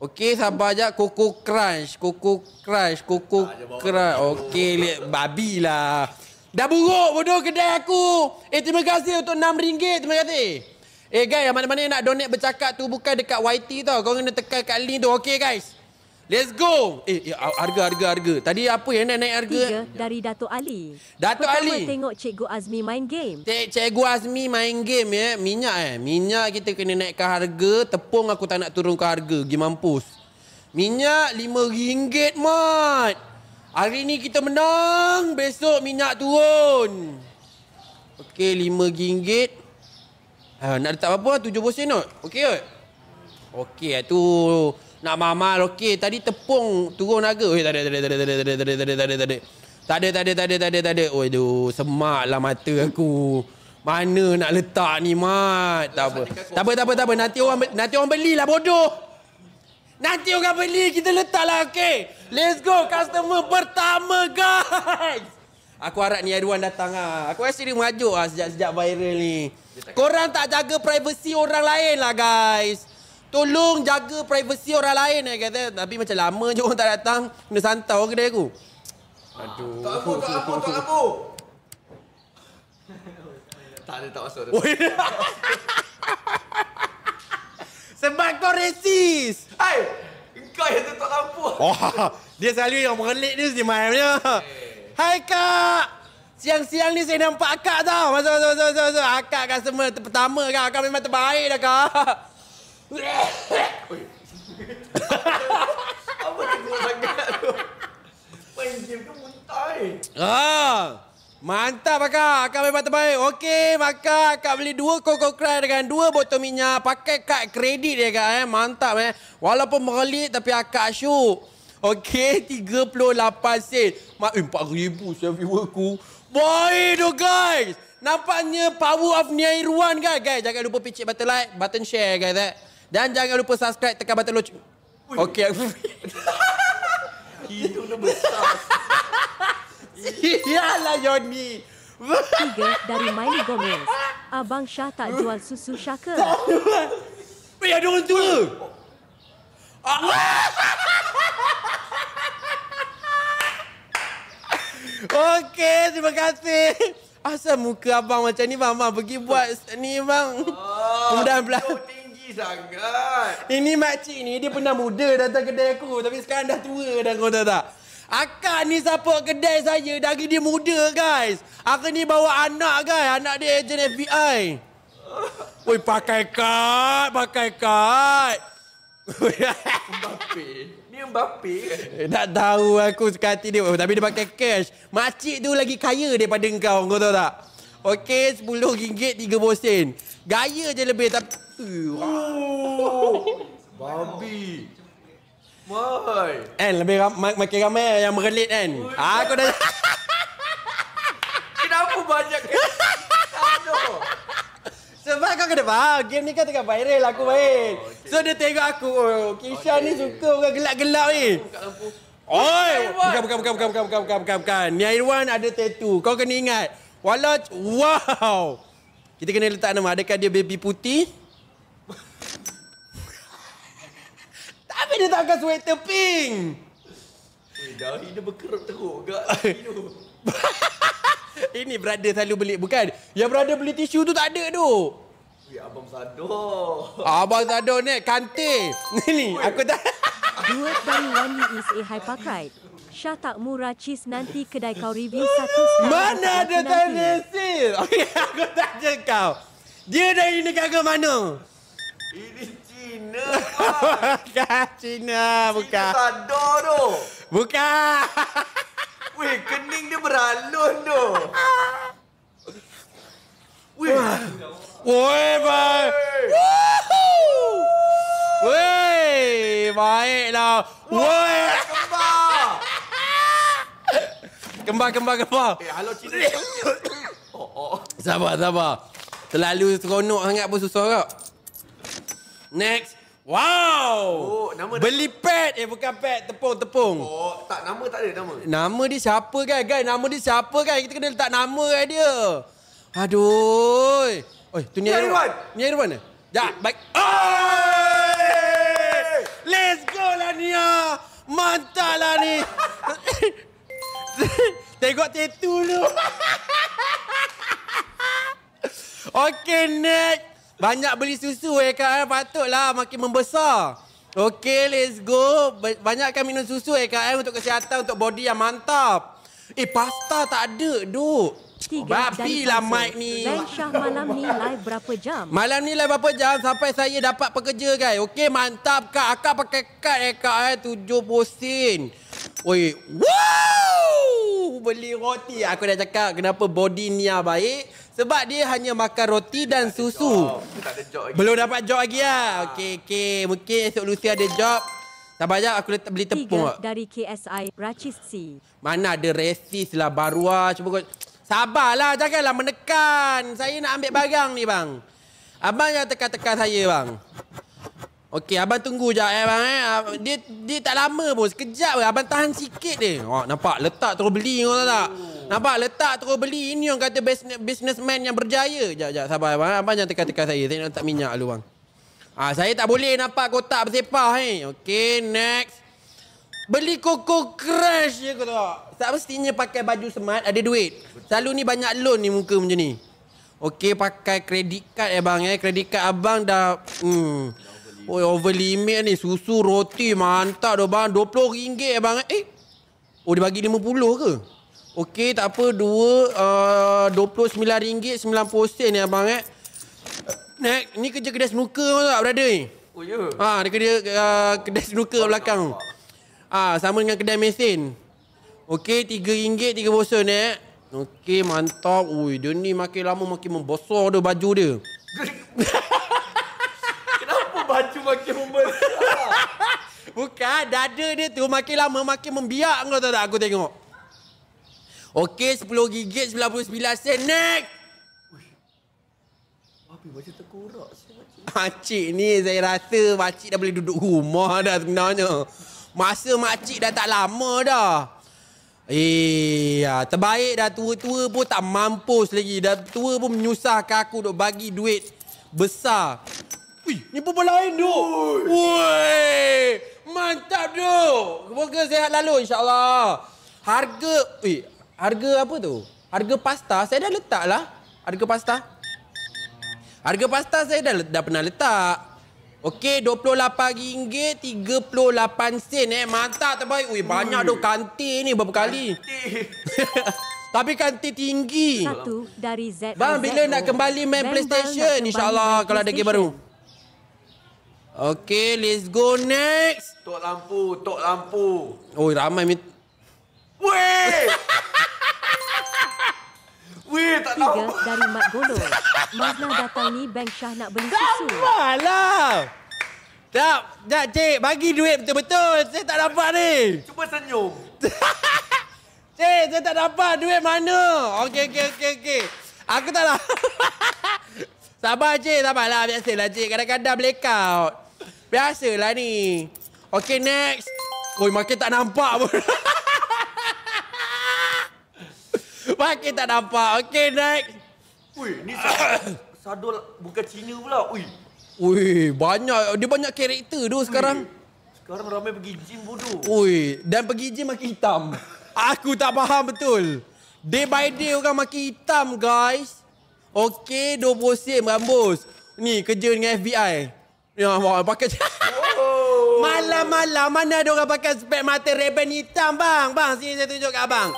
Speaker 1: Okey, sabar je. Koko Crunch. Koko Crunch. Koko ah, Crunch. Okey, babi lah. Dah buruk bodoh kedai aku. Eh, terima kasih untuk enam ringgit. Terima kasih. Eh guys, yang mana-mana nak donate bercakap tu bukan dekat YT tau. Kau kena tekan kat link tu. Okay guys. Let's go. Eh, eh harga, harga, harga. Tadi apa yang nak naik harga? Tiga
Speaker 2: dari Datuk Ali. Datuk Ali. Ali. tengok Cikgu Azmi main game. Tengok Cikgu Azmi main game ya. Eh.
Speaker 1: Minyak eh. Minyak kita kena ke harga. Tepung aku tak nak turun ke harga. Gim mampus. Minyak RM5, Mat. Hari ni kita menang. Besok minyak turun. Okey, RM5. Ha, nak letak apa? Tujuh bosin not? Okey kot? Okey tu. Nak mamal okey. Tadi tepung turun naga, Oi, tak ada, tak ada, tak ada, tak ada, tak ada, tak ada, tak ada, tak ada. Tak ada, tak ada, tak ada, tak mata aku. Mana nak letak ni, Mat? Tak apa. Tak apa, tak apa, tak apa. Nanti orang, nanti orang belilah, bodoh. Nanti orang beli, kita letaklah, okey? Let's go, customer pertama, guys! Aku harap ni aduan datang lah. Aku rasa dia mengajuk lah sejak-sejak viral ni. Korang tak jaga privasi orang lain lah guys. Tolong jaga privasi orang lain eh kata. Tapi macam lama je orang tak datang. Kena santau kedai aku. Aduh. Tak apa, tak apa, tak apa. tak ada, tak masuk. Tak Sebab kau resis. Hai, kau yang tutup lampu. Wah, dia selalu yang merelit ni sejumlahnya. Hey. Hai kak. Siang-siang ni saya nampak akak tau. Masuk, masuk, masuk, masuk. masuk. Akak customer ter- pertama kak. Akak memang terbaik dah kak. Apa ni buat sangat tu? Main game ke muntah Ah. Mantap akak. Akak memang terbaik. Okey, maka akak beli dua Coco Crush dengan dua botol minyak. Pakai kad kredit dia kak. eh. Mantap eh. Walaupun merelit tapi akak syuk. Okay, 38 sen. Mak, eh, 4 ribu viewer ku. Boy, tu guys. Nampaknya power of Nyairuan kan, guys. Jangan lupa pencet button like, button share, guys. Eh. Dan jangan lupa subscribe, tekan button lonceng. Okay.
Speaker 2: Hidung dah besar. Sialah, Yoni. Tiga dari Miley Gomez. Abang Syah tak jual susu Syah ke? Eh, ada orang tua.
Speaker 1: Okey, terima kasih. Asal muka abang macam ni bang, abang pergi buat ni bang. Oh, Kemudian pula. tinggi sangat. Ini makcik ni, dia pernah muda datang kedai aku. Tapi sekarang dah tua dah kau tahu tak. Akak ni support kedai saya dari dia muda guys. Aku ni bawa anak guys. Anak dia agent FBI. Oi pakai kad, pakai kad. Mbappe. Ni Mbappe. Tak kan? eh, tahu aku suka hati dia. Oh, tapi dia pakai cash. Makcik tu lagi kaya daripada kau. Kau tahu tak? Okey, RM10, 30 sen. Gaya je lebih tapi... Uh, oh, babi. Mai. Kan, lebih ramai, makin ramai yang merelit kan. Oh, ah, Aku dah... Kenapa banyak kena? Sebab kau kena faham Game ni kau tengah viral aku main oh, okay. So dia tengok aku Oh Kisha okay. ni suka orang gelap-gelap ni Oi, bukan, bukan, bukan, bukan, bukan, bukan, bukan, bukan, bukan. Ni Irwan ada tattoo. Kau kena ingat. Walau, wow. Kita kena letak nama. Adakah dia baby putih?
Speaker 2: Tapi dia tak akan
Speaker 1: sweater pink. Eh, dah dia berkerut teruk kat tu. Ini brother selalu beli bukan. Ya brother beli tisu tu tak ada tu. Ui, abang Sado. Ah, abang Sado ni kante. Ni ni aku tak Dua
Speaker 2: dari One is a hypocrite. Syah tak murah cheese nanti kedai kau review satu setengah. Mana ada tenisil?
Speaker 1: Okey, oh, ya, aku tanya kau. Dia dari negara mana? Ini Cina. Bukan Cina, buka Cina tu. Buka. Weh, kening dia beralun tu. Weh. Weh, bye. Weh, baiklah. Weh. Kembar. Kembar, kembar, Eh, halo Cina. oh, oh. Sabar, sabar. Terlalu seronok sangat pun susah kak. Next. Wow. Oh, nama dia. Beli pet eh bukan pet, tepung-tepung. Oh, tak nama tak ada nama. Nama dia siapa kan, guys? Nama dia siapa kan? Kita kena letak nama kan dia. Aduh. Oi, tu ni Irwan. Eh? Ya, ni Irwan. Ya, baik. Oi! Let's go lah ni. Mantap lah ni. Tengok tattoo lu. okay, next. Banyak beli susu eh KL eh, patutlah makin membesar. Okay, let's go. Banyakkan minum susu eh KL eh, untuk kesihatan, untuk body yang mantap. Eh, pasta tak ada, duk. Oh, babi lah mic ni. Zainsyah
Speaker 2: malam ni live berapa jam? Malam
Speaker 1: ni live berapa jam sampai saya dapat pekerja, guys. Okay, mantap, Kak. Akak pakai kad eh, Kak, eh. 70 Oi, wow! Beli roti. Aku dah cakap kenapa body Nia baik. Sebab dia hanya makan roti dan tak susu. Job. Belum dapat job lagi lah. Ha. Okey, okey. Mungkin esok Lucy ada job. Sabar sekejap, aku letak, beli tepung. Tiga
Speaker 2: dari KSI Racis C.
Speaker 1: Mana ada resis lah, barua. Cuba kau... Sabarlah, janganlah menekan. Saya nak ambil barang ni, bang. Abang yang tekan-tekan saya, bang. Okey, abang tunggu je, eh bang eh. Dia dia tak lama pun. Sekejap je abang tahan sikit dia. Oh, nampak letak terus beli kau tahu tak? Nampak letak terus beli ini yang kata businessman yang berjaya. Jap jap sabar abang. Abang jangan tekan-tekan saya. Saya nak tak minyak dulu bang. Ah, saya tak boleh nampak kotak bersepah ni. Eh. Okey, next. Beli koko crash je kau tak? Tak mestinya pakai baju smart, ada duit. Selalu ni banyak loan ni muka macam ni. Okey, pakai kredit card eh bang eh. Kredit card abang dah... Hmm. Oi, over limit ni susu roti mantap doh bang. RM20 eh, bang. Eh. Oh dia bagi RM50 ke? Okey, tak apa. Dua uh, RM29.90 ni abang eh. eh. Nek, ni kerja kedai snooker ke tak brother ni? Oh ya. Ha, dia kerja uh, kedai snooker oh, belakang. Ah, ha, sama dengan kedai mesin. Okey, RM3.30 ni eh. Okey, mantap. Ui, dia ni makin lama makin membosor dia baju dia. Baju makin membesar. Bukan, dada dia tu makin lama makin membiak kau tahu tak aku tengok. Okey, 10 gigit 99 sen. Next! Tapi macam terkurak saya macam ni. Makcik ni saya rasa makcik dah boleh duduk rumah dah sebenarnya. Masa makcik dah tak lama dah. Iya, terbaik dah tua-tua pun tak mampus lagi. Dah tua pun menyusahkan aku duk bagi duit besar. Ui, ni pun bola lain duk. Woi, Mantap duk. Semoga sehat lalu insyaAllah. Harga, ui, harga apa tu? Harga pasta saya dah letak lah. Harga pasta. Harga pasta saya dah, dah pernah letak. Okey, RM28, 38 sen eh. Mantap terbaik. Ui, banyak duk kanti ni berapa kali. Tapi kanti tinggi. Satu
Speaker 2: dari Z. Bang, bila z nak kembali main Member PlayStation? InsyaAllah kalau ada game baru.
Speaker 1: Okay, let's go next. Tok lampu,
Speaker 2: tok lampu.
Speaker 1: Oh ramai mit.
Speaker 2: Weh! Weh, tak tahu. Tiga dari Mat Golo. Mazna datang ni, Bank Shah nak
Speaker 1: beli Gampang susu. Gampanglah! Tak, tak cik, bagi duit betul-betul. Saya tak dapat ni. Cuba senyum. cik, saya tak dapat duit mana? Okay, okay, okay. okey. Aku tak dapat. Sabar je, sabarlah. Biasalah je. Kadang-kadang blackout. Biasalah ni. Okay, next. Oi, makin tak nampak pun. makin tak nampak. Okay, next. Ui, ni sadul bukan Cina pula. Ui. Ui, banyak. Dia banyak karakter tu sekarang. Sekarang ramai pergi gym tu. Ui, dan pergi gym makin hitam. Aku tak faham betul. Day by day orang makin hitam, guys. Okey, 20 sim rambus. Ni kerja dengan FBI. Ya, wah, pakai. Oh. Malam-malam mana ada orang pakai spek mata reben hitam, bang? Bang, sini saya tunjuk kat abang.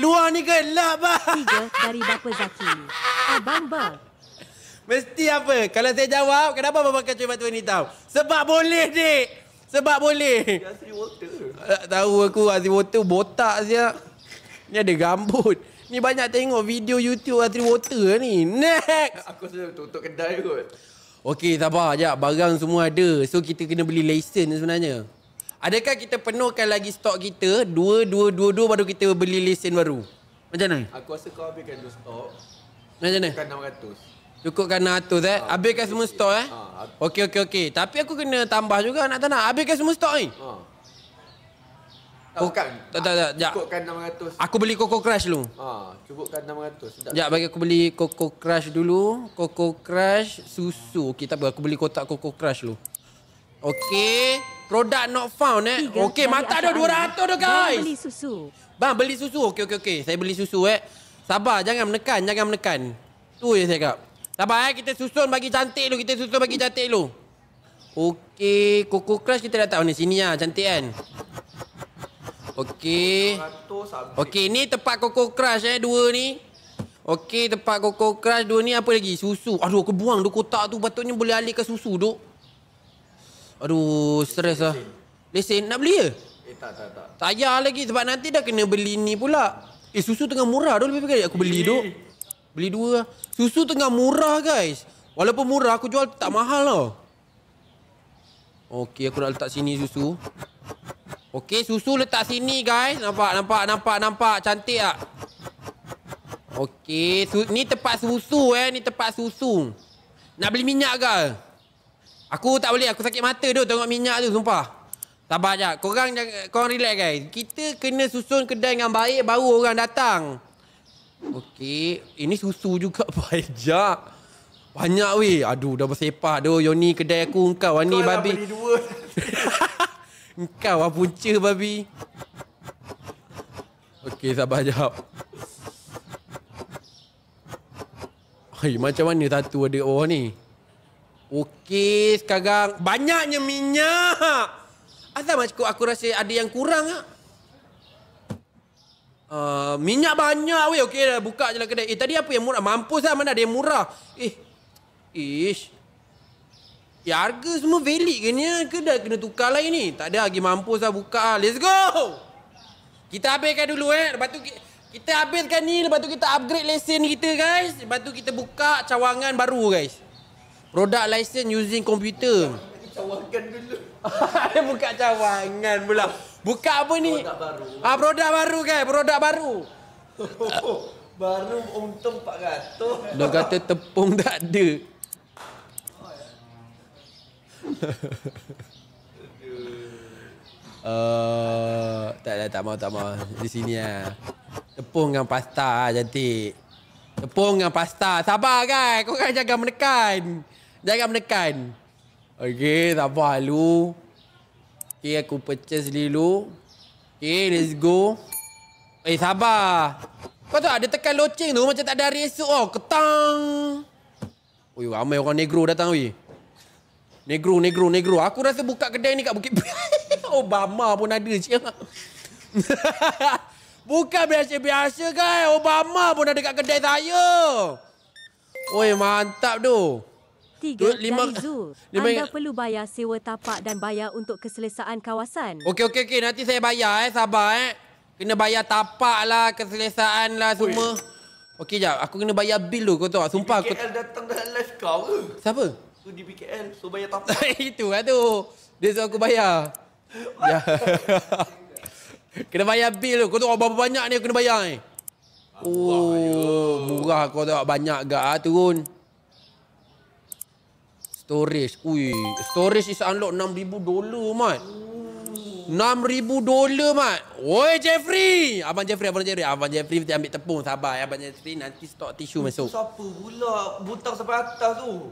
Speaker 1: Luar ni gelap, bang. Tiga dari bapa Zaki. Abang, bang. Mesti apa? Kalau saya jawab, kenapa abang pakai cuy batu hitam? Sebab boleh, dik. Sebab boleh. Dia water. Tak tahu aku asli water, botak siap. Ni ada gambut. Ni banyak tengok video YouTube Atri Water lah ni. Next. Aku selalu tutup kedai kot. Okey, sabar aja. Barang semua ada. So kita kena beli lesen sebenarnya. Adakah kita penuhkan lagi stok kita dua, dua, dua, dua baru kita beli lesen baru? Macam mana? Aku rasa kau habiskan dulu stok. Macam mana? Cukupkan 600. Cukupkan 600 eh. Ha, habiskan semua stok eh. Ha, okey okey okey. Tapi aku kena tambah juga nak tanya. Habiskan semua stok ni? Ha. Kau Tak tak tak. Cukupkan 600. Aku beli Coco Crush dulu. Ha, cukupkan 600. Sekejap bagi aku beli Coco Crush dulu. Coco Crush susu. Okey tak apa aku beli kotak Coco Crush dulu. Okey. Produk not found eh. Okey mata dah 200 dah guys. Bang beli susu. Bang beli susu. Okey okey okey. Saya beli susu eh. Sabar jangan menekan, jangan menekan. Tu je saya cakap. Sabar eh kita susun bagi cantik dulu. Kita susun bagi cantik dulu. Okey, Coco Crush kita dah tahu ni sini ah cantik kan. Okey. Okey, ni tempat Coco Crush eh, dua ni. Okey, tempat Coco Crush dua ni apa lagi? Susu. Aduh, aku buang dua kotak tu. Patutnya boleh alihkan susu duk. Aduh, stres lah. Lesen, nak beli ke? Eh, tak, tak, tak. Tak lagi sebab nanti dah kena beli ni pula. Eh, susu tengah murah dulu. Lebih-lebih aku beli duk. Eh. Beli dua lah. Susu tengah murah guys. Walaupun murah aku jual tak mahal lah. Okey aku nak letak sini susu. Okey, susu letak sini guys. Nampak, nampak, nampak, nampak. Cantik tak? Okey, ni tempat susu eh. Ni tempat susu. Nak beli minyak ke? Aku tak boleh. Aku sakit mata tu tengok minyak tu, sumpah. Sabar sekejap. Korang, korang relax guys. Kita kena susun kedai dengan baik baru orang datang. Okey, ini susu juga banyak. Banyak weh. Aduh, dah bersepah tu. Yoni kedai aku engkau. Wani babi. Kau dah beli dua. Kau lah punca babi Okey sabar jawab. Hai macam mana tatu ada kat bawah ni Okey sekarang Banyaknya minyak Azam macam aku rasa ada yang kurang lah uh, Minyak banyak weh Okey dah buka je lah kedai Eh tadi apa yang murah Mampus lah mana ada yang murah Eh Ish Ya harga semua valid ke ni ke dah kena tukar lain ni? Tak ada lagi mampus lah buka lah. Let's go! Kita habiskan dulu eh. Lepas tu kita habiskan ni. Lepas tu kita upgrade lesen kita guys. Lepas tu kita buka cawangan baru guys. Produk lesen using komputer. Cawangan dulu. buka cawangan pula. Buka apa ni? Produk baru. ha, produk baru guys. Produk baru. baru untung 400. Dia kata tepung tak ada uh, tak lah, tak mau, tak mau. Di sini lah. Tepung dengan pasta jadi lah, Tepung dengan pasta. Sabar kan? Kau kan jaga menekan. Jaga menekan. Okey sabar lu. Okay, aku purchase dulu. Okay, let's go. Eh, sabar. Kau tahu ada tekan loceng tu macam tak ada hari Oh, ketang. Ui, ramai orang negro datang weh. Negro, negro, negro. Aku rasa buka kedai ni kat Bukit oh, Obama pun ada je. Buka biasa-biasa kan. Obama pun ada kat kedai saya. Oi, mantap tu. Tiga lima,
Speaker 2: Lima, anda perlu bayar sewa tapak dan bayar untuk keselesaan kawasan.
Speaker 1: Okey, okey, okey. Nanti saya bayar eh. Sabar eh. Kena bayar tapak lah, keselesaan lah semua. Okey, jap. Aku kena bayar bil dulu kau tahu. Sumpah. KL aku... datang dalam live kau ke? Siapa? Tu di BKL so bayar tapak. Itu lah tu. Dia suruh aku bayar. ya. kena bayar bil tu. Kau tengok berapa banyak ni aku kena bayar ni. Oh, murah kau tengok banyak gak ah turun. Storage. Ui, storage is unlock 6000 dolar, Mat. 6000 dolar, Mat. Oi, Jeffrey. Abang Jeffrey, Abang Jeffrey. Abang Jeffrey mesti ambil tepung, sabar ya, Abang Jeffrey. Nanti stok tisu masuk. Siapa pula butang sampai atas tu?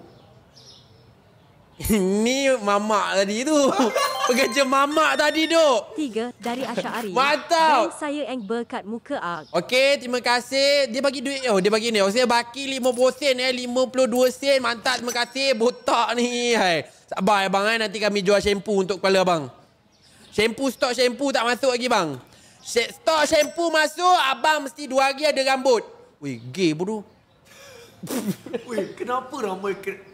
Speaker 1: Ini mamak tadi tu. Pekerja mamak tadi tu.
Speaker 2: Tiga dari Asyari. Mantap. Dan saya yang berkat muka ak.
Speaker 1: Okey, terima kasih. Dia bagi duit. Oh, dia bagi ni. oh Okey, baki 50 sen eh. dua sen. Mantap, terima kasih. Botak ni. Hai. Sabar ya bang. Eh. Nanti kami jual shampoo untuk kepala bang. Shampoo stok shampoo tak masuk lagi bang. Stok shampoo masuk. Abang mesti dua hari ada rambut. Weh, gay bodoh. Weh, kenapa ramai... Kena...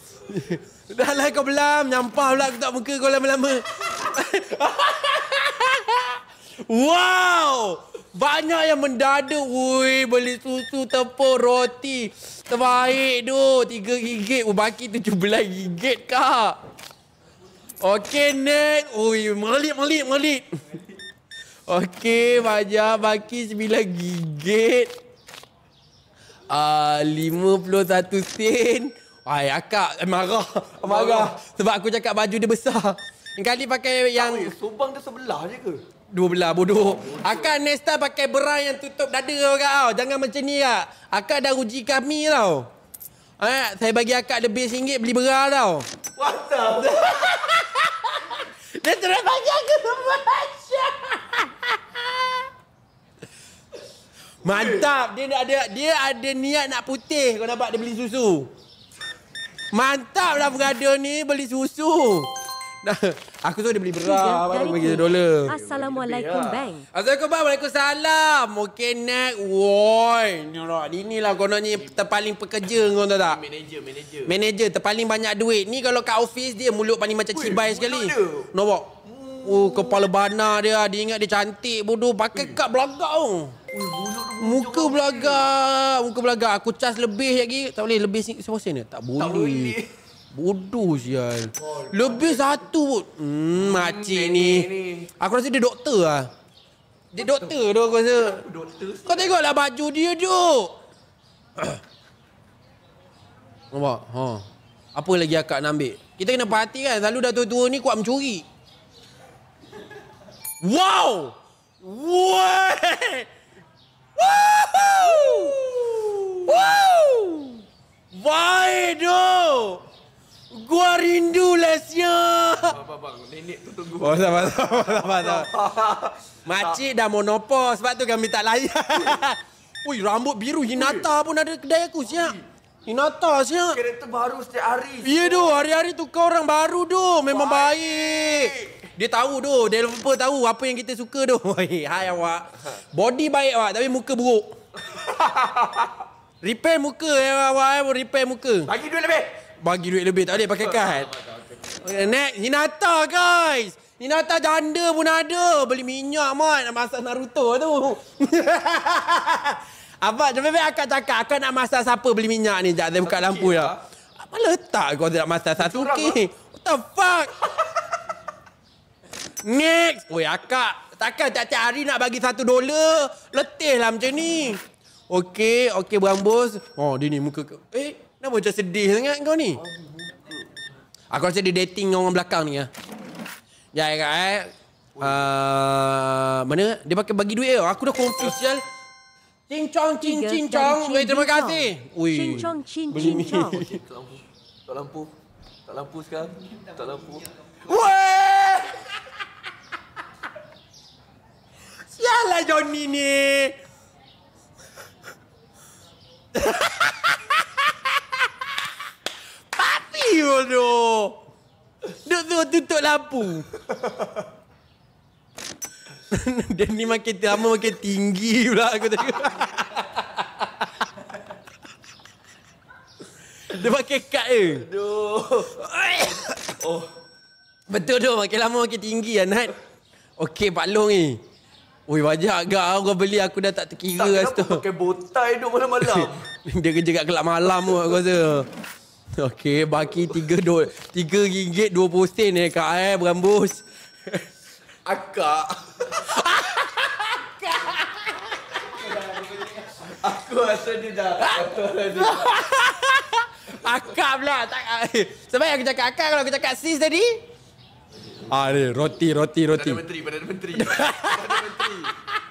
Speaker 1: Dahlah lah kau belam. Nyampah pula aku tak muka kau lama-lama. wow! Banyak yang mendadak. Ui, beli susu, tepung, roti. Terbaik tu. Tiga gigit. Oh, baki tujuh belah gigit, kak. Okey, Nek. Ui, malik, malik, malik. Okey, Fajar. Baki sembilan gigit. Ah, lima puluh satu sen. Ay, akak marah. Marah. Sebab aku cakap baju dia besar. Kali pakai yang... Tahu, subang dia sebelah je ke? Dua belah bodoh. Oh, akak next time pakai berang yang tutup dada kau kau. Jangan macam ni kak. Akak dah uji kami tau. Eh, saya bagi akak lebih singgit beli berang tau. What the Dia terus bagi aku baca. Mantap. Dia ada dia ada niat nak putih Kalau nampak dia beli susu. Mantap lah pengada ni beli susu. Nah, aku tu dia beli beras Dari bagi dia dolar. Ya. Assalamualaikum bang. Assalamualaikum Waalaikumsalam. Okay next Woi, ni inilah kononnya terpaling pekerja kau tahu tak? Manager, manager. Manager terpaling banyak duit. Ni kalau kat office dia mulut paling macam cibai sekali. Nampak? Oh, kepala bana dia. Dia ingat dia cantik bodoh. Pakai kap belagak tu. Oh. Muka belagak. Muka belagak. Aku cas lebih lagi. Tak boleh. Lebih sini. Semua sini. Tak boleh. Bodoh sial. Lebih satu pun. Hmm, hmm, makcik ni. Aku rasa dia doktor lah. Dia doktor tu aku rasa. Kau tengoklah baju dia, tu. Nampak? Ha. Apa lagi akak nak ambil? Kita kena perhati kan. Selalu dah tua-tua ni kuat mencuri. Wow! Wow! Woohoo! Woo! Wai doh. Gua rindu Lesia. Bapak-bapak, nenek tunggu. Oh, sabar, sabar, sabar. Makcik dah monopos sebab tu kami tak layan. Ui, rambut biru Hinata pun ada kedai aku siap. Hinata siap. Kereta baru setiap hari. Ya doh, hari-hari tu kau orang baru doh. Memang baik. Dia tahu doh, dia Developer tahu apa yang kita suka tu. Hai awak. Ha. Body baik awak tapi muka buruk. repair muka ya eh awak eh. Repair muka. Bagi duit lebih. Bagi duit lebih. Tak boleh pakai kad. Oh, next. Hinata guys. Hinata janda pun ada. Beli minyak mat. Nak masak Naruto tu. Apa, jom bebek akak cakap. Akak nak masak siapa beli minyak ni. Sekejap, saya buka lampu je. Ah. Apa letak kau nak masak satu kek? What the fuck? Next, Weh, akak. Takkan tiap-tiap hari nak bagi satu dolar? Letih lah macam ni. Okey, okey, buang bos. Oh, dia ni muka Eh, kenapa macam sedih sangat kau ni? Aku rasa dia dating dengan orang belakang ni. Ya, ya kak, eh. Uh, mana? Dia pakai bagi duit Eh? Aku dah confused, jel. Cing chong, cing, cing chong. Weh, terima kasih. Cing chong, cing, cing chong. Okey, Tak lampu. Tak lampu sekarang. Tak lampu.
Speaker 2: Weh!
Speaker 1: Yalah Johnny ni. Papi tu. Duk tu tutup lampu. Dan ni makin lama makin tinggi pula aku tengok. Dia pakai kad ke? Aduh. Oh. Betul tu makin lama makin tinggi Anat. Okey Pak Long ni. Eh. Ui banyak agak ah, kau beli aku dah tak terkira tak, kenapa tu. Kenapa pakai botai duduk malam-malam? Dia kerja kat kelab malam pun aku rasa. Okey, baki RM3.20 sen eh kat air eh, berambus. Akak. aku rasa dia dah. Aku rasa dia dah. Akak pula. Tak, eh, Sebab aku cakap akak kalau aku cakap sis tadi. Ah, ada. Roti, roti, roti. Perdana Menteri, Perdana Menteri. Perdana Menteri.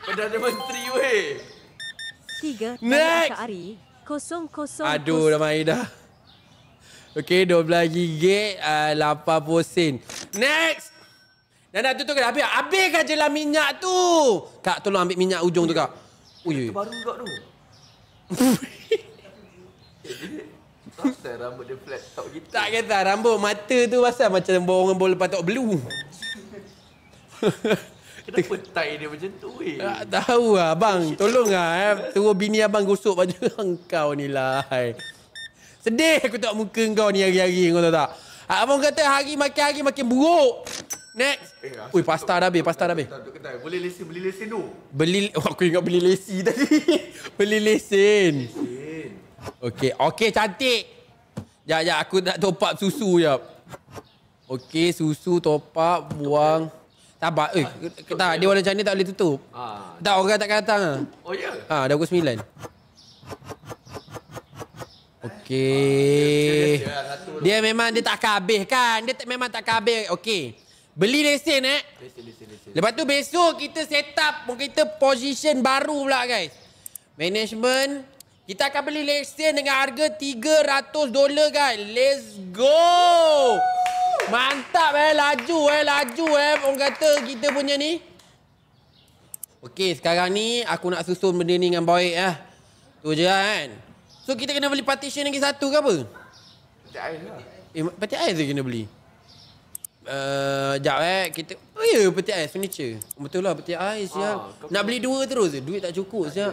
Speaker 1: Perdana Menteri, weh.
Speaker 2: Tiga. Next. Ari, kosong, kosong, Aduh, nama dah.
Speaker 1: Okay, 12 gigit, uh, 80 sen. Next. Dan dah tutup ke habis. Habiskan aje lah minyak tu. Kak, tolong ambil minyak ujung tu, Kak. Ui. baru juga tu. style rambut dia flat top gitu. Tak kata rambut mata tu pasal macam borongan bola patok blue. Kenapa tie dia macam tu weh? Tak tahu lah abang. Tolong lah eh. Suruh bini abang gosok baju kau ni lah. Hai. Sedih aku tak muka kau ni hari-hari kau tahu tak? Abang kata hari makin hari makin buruk. Next. Eh, Ui, pasta dah habis, pasta dah habis. Boleh lesen, beli lesen tu. Beli, oh, aku ingat beli lesen tadi. beli lesen. Okey, okey cantik. Ya ya aku nak top up susu ya. Okey, susu top up buang. Sabar. Eh, kita dia warna China tak boleh tutup. Ah. Tak orang tak datang ah. Oh ya. Ha, dah pukul 9. Okey. Dia memang dia tak habis kan? Dia memang tak habis. Okey. Beli lesen eh. Lesen, lesen, lesen. Lepas tu besok kita set up kita position baru pula guys. Management, kita akan beli lesen dengan harga 300 dolar guys. Let's go. Mantap eh laju eh laju eh orang kata kita punya ni. Okey, sekarang ni aku nak susun benda ni dengan baik eh. Tu je eh, kan. So kita kena beli partition lagi satu ke apa? ais lah. Eh, ais tu kena beli. Eh, sekejap eh kita oh ya peti ais furniture betul lah peti ais ah, nak beli dua terus duit tak cukup siap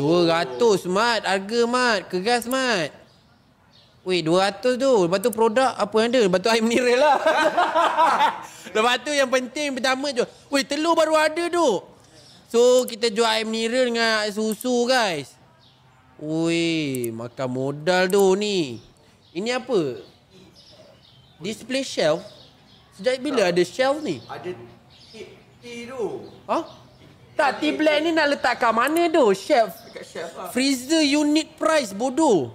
Speaker 1: ratus, mat harga mat kegas mat dua ratus tu. Lepas tu produk apa yang ada? Lepas tu air mineral lah. Lepas tu yang penting pertama tu. Wei telur baru ada tu. So kita jual air mineral dengan air susu guys. Wei makan modal tu ni. Ini apa? Display shelf. Sejak bila ada shelf ni? Ada T tu. Ha? Tak, T black ni nak letak kat mana tu? Shelf. Dekat shelf lah. Freezer unit price, bodoh.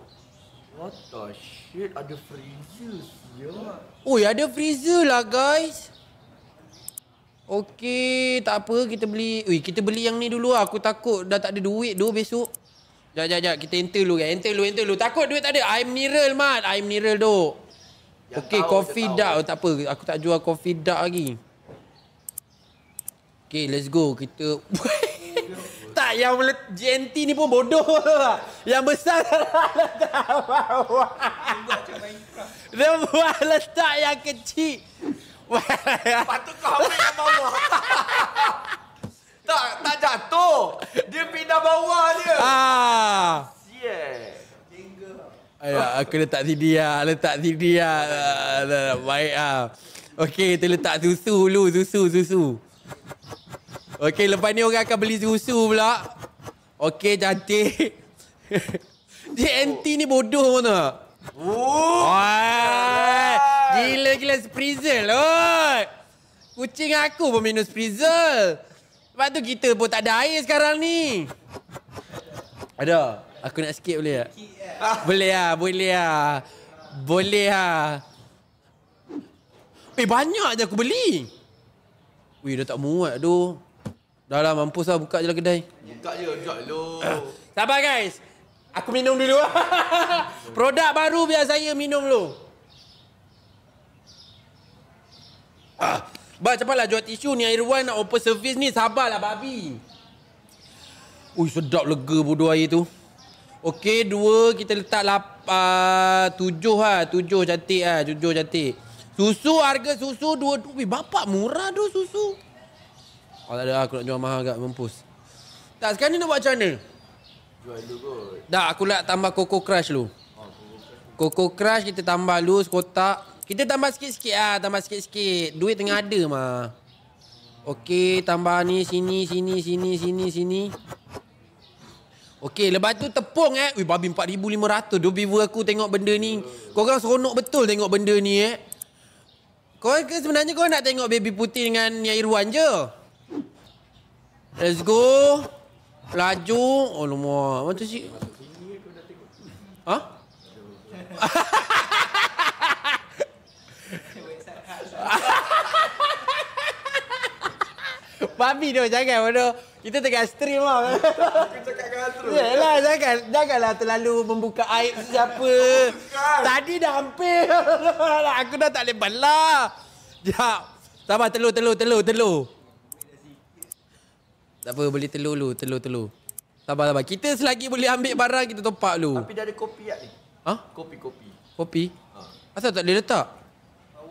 Speaker 1: What the shit? Ada freezer siap. Oi, ada freezer lah guys. Okey, tak apa kita beli. Ui, kita beli yang ni dulu lah. Aku takut dah tak ada duit tu besok. Jap, jap, jap. Kita enter dulu kan. Enter dulu, enter dulu. Takut duit tak ada. I'm Niral, Mat. I'm Niral, Dok. Okey, kopi dark tak apa. Aku tak jual kopi dark lagi. Okey, let's go. Kita Tak yang JNT ni pun bodoh. Yang besar Dia buat letak yang kecil. Patut kau ambil bawah. tak tak jatuh. Dia pindah bawah dia.
Speaker 2: Ah.
Speaker 1: Yes. Ayah, aku letak CD lah. Letak CD lah. Baik ah. Okay, kita letak susu dulu. Susu, susu. Okay, lepas ni orang akan beli susu pula. Okey, cantik. JNT ni bodoh mana? Oh. Oh. Gila-gila sprizzle. Oh. Kucing aku pun minum sprizzle. Lepas tu kita pun tak ada air sekarang ni. Ada. Aku nak sikit boleh tak? Boleh lah, boleh lah. Boleh lah. Eh, banyak je aku beli. Wih, dah tak muat tu. Dah lah, mampus lah. Buka je lah kedai. Buka je, jat lo. Sabar guys. Aku minum dulu. Produk baru biar saya minum dulu. Ah, ba, cepatlah jual tisu ni. Airwan nak open service ni. Sabarlah, babi. Ui, sedap lega bodoh air tu. Okey, dua kita letak lap, uh, tujuh lah. Tujuh cantik lah. Tujuh cantik. Susu, harga susu dua tupi. Bapak murah tu susu. Oh, tak ada lah. Aku nak jual mahal agak. Mempus. Tak, sekarang ni nak buat macam mana? Jual dulu kot. Tak, aku nak tambah Coco Crush dulu. Oh, Coco Crush. Coco Crush kita tambah dulu sekotak. Kita tambah sikit-sikit lah. Tambah sikit-sikit. Duit tengah ada mah. Okey, tambah ni sini, sini, sini, sini, sini. Okey, lepas tu tepung eh. Wih, babi 4,500. Dua bivu aku tengok benda ni. Kau Korang seronok betul tengok benda ni eh. Kau ke sebenarnya kau nak tengok baby putih dengan Nia Irwan je? Let's go. Laju. Oh, lama. Macam si... Ha? Babi tu jangan bodoh. Kita tengah stream lah. Aku cakap
Speaker 2: dengan Azrul. Yelah, ya jangan, janganlah
Speaker 1: terlalu membuka aib siapa. Tadi dah hampir. Aku dah tak boleh belah. Sekejap. Sabar, telur, telur, telur, telur. Tak apa, beli telur dulu, telur, telur. Sabar, sabar. Kita selagi boleh ambil barang, kita topak dulu. Tapi dah ada kopi tak lah ni? Ha? Kopi, kopi. Kopi? Ha. Asal tak boleh letak?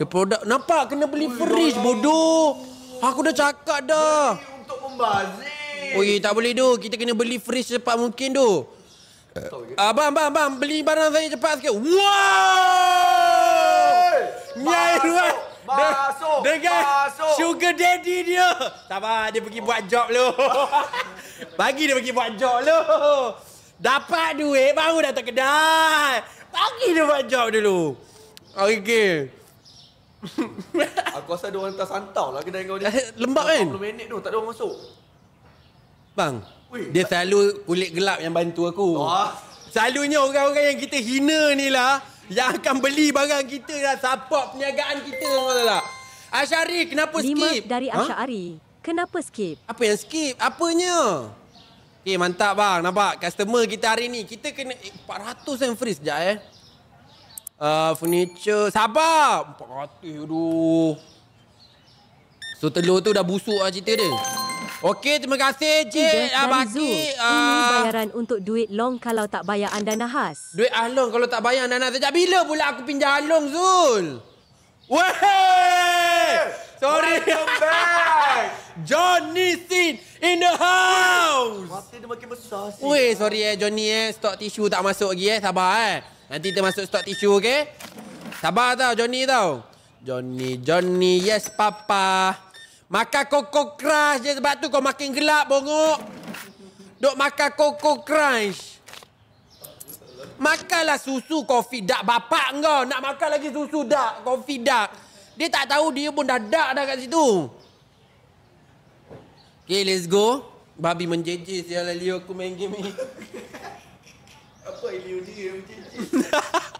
Speaker 1: Dia produk, nampak? Kena beli Ui, fridge, bodoh. Aku dah cakap dah. untuk membazir. Oi, tak boleh tu. Kita kena beli fridge cepat mungkin tu. Abang, ah, abang, abang, beli barang saya cepat sikit. Wow! Nyai ruang. Masuk. Dengan masuk. sugar daddy dia. Sabar, dia pergi oh. buat job lu. Bagi dia pergi buat job lu. Dapat duit baru datang kedai. Bagi dia buat job dulu. Okey. Aku rasa dia orang hantar santau lah kedai kau ni. Eh, lembab kan? 10 minit tu tak ada orang masuk. Bang, Ui. dia selalu kulit gelap yang bantu aku. Oh. Selalunya orang-orang yang kita hina ni lah yang akan beli barang kita dan lah, support perniagaan kita. Asyari, kenapa skip? Lima dari ha? Asyari. Ha? Kenapa skip? Apa yang skip? Apanya? Okay, mantap bang. Nampak? Customer kita hari ni. Kita kena eh, 400 yang free sekejap eh. Uh, furniture. Sabar! 400 tu. So, telur tu dah busuk lah cerita dia. Okey, terima kasih Cik Abaki. Ini ah, bayaran untuk duit long kalau tak bayar anda nahas. Duit ah long kalau tak bayar anda nahas. Sejak bila pula aku pinjam ah, long Zul? Weh! Sorry. Welcome back. Johnny Sin in the house.
Speaker 2: Mata dia makin besar sih. Weh,
Speaker 1: sorry eh Johnny eh. Stok tisu tak masuk lagi eh. Sabar eh. Nanti kita masuk stok tisu, okey? Sabar tau Johnny tau. Johnny, Johnny, yes papa. Makan Coco Crunch je sebab tu kau makin gelap, bongok. Dok makan Coco Crunch. Makanlah susu kopi dak bapak kau. Nak makan lagi susu dak, kopi dak. Dia tak tahu dia pun dah dak dah kat situ. Okay, let's go. Babi menjejeh sial Leo aku main game ni. Apa Leo dia menjejeh?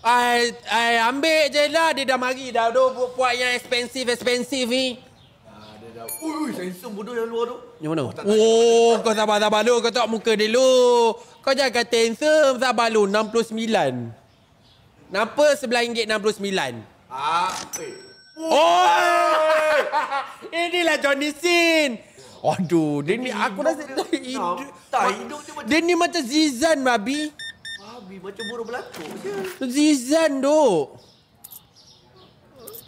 Speaker 1: I, I ambil je lah. Dia dah mari dah tu. Buat yang expensive-expensive ni. Ah, ui, handsome bodoh yang luar tu. Yang mana? Oh, kau sabar sabar lu. Kau tengok muka dia lu. Kau jangan kata handsome sabar lu. 69. Kenapa sebelah ringgit 69? Ah, eh. Oi. Oh, inilah Johnny Sin. Aduh, dia ni aku rasa dia hidup. Tak hidup dia macam. Dia ni macam Zizan, Mabi. Ubi macam buruk belakang je. Zizan duk.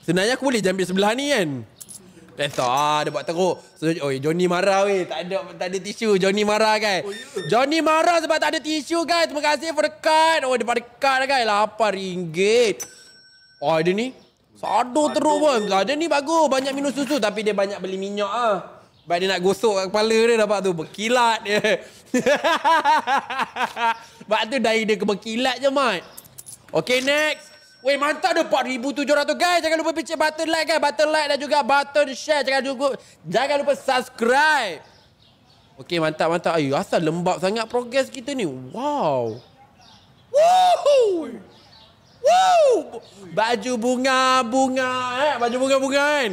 Speaker 1: Sebenarnya aku boleh jambil sebelah ni kan. Eh tak, ah, dia buat teruk. So, oh, Johnny marah weh. Tak ada tak ada tisu. Johnny marah kan. Oh, yeah. Johnny marah sebab tak ada tisu guys. Terima kasih for the card. Oh, depa card lah, guys. rm ringgit. Oh, ada ni. Sado teruk pun. Ada ni bagus. Banyak minum susu tapi dia banyak beli minyak ah. Baik dia nak gosok kat kepala dia nampak tu berkilat dia. Sebab tu dari dia berkilat je mat. Okay next. Weh mantap dia 4,700 guys. Jangan lupa pencet button like guys. Button like dan juga button share. Jangan lupa, jangan lupa subscribe. Okay mantap mantap. Ayuh asal lembab sangat progress kita ni. Wow. Woo. Woo. Baju bunga bunga eh. Baju bunga bunga kan.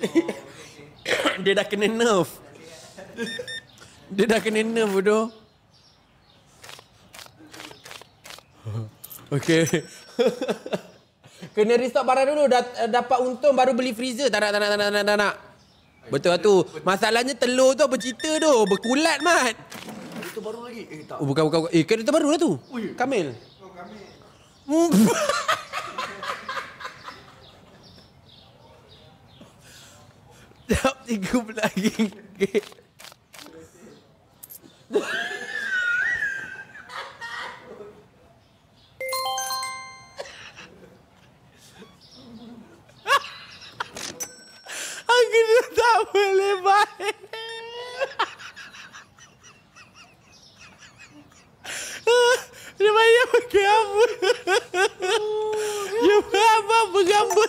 Speaker 1: dia dah kena nerf. Dia dah kena nerf bodoh. Okay. kena restock barang dulu. Dah, eh, dapat untung baru beli freezer. Tak nak, tak nak, tak nak, tak nak. Betul lah tu. Masalahnya telur tu bercita tu. Berkulat, Mat. Itu baru lagi? Eh, tak. Oh, bukan, bukan, Eh, kena terbaru lah tu. Oh, Kamil. Oh, Kamil. Mm. tiga belas ringgit. Aku dah tak boleh bayar. Dia bayar pakai apa? Dia bayar apa?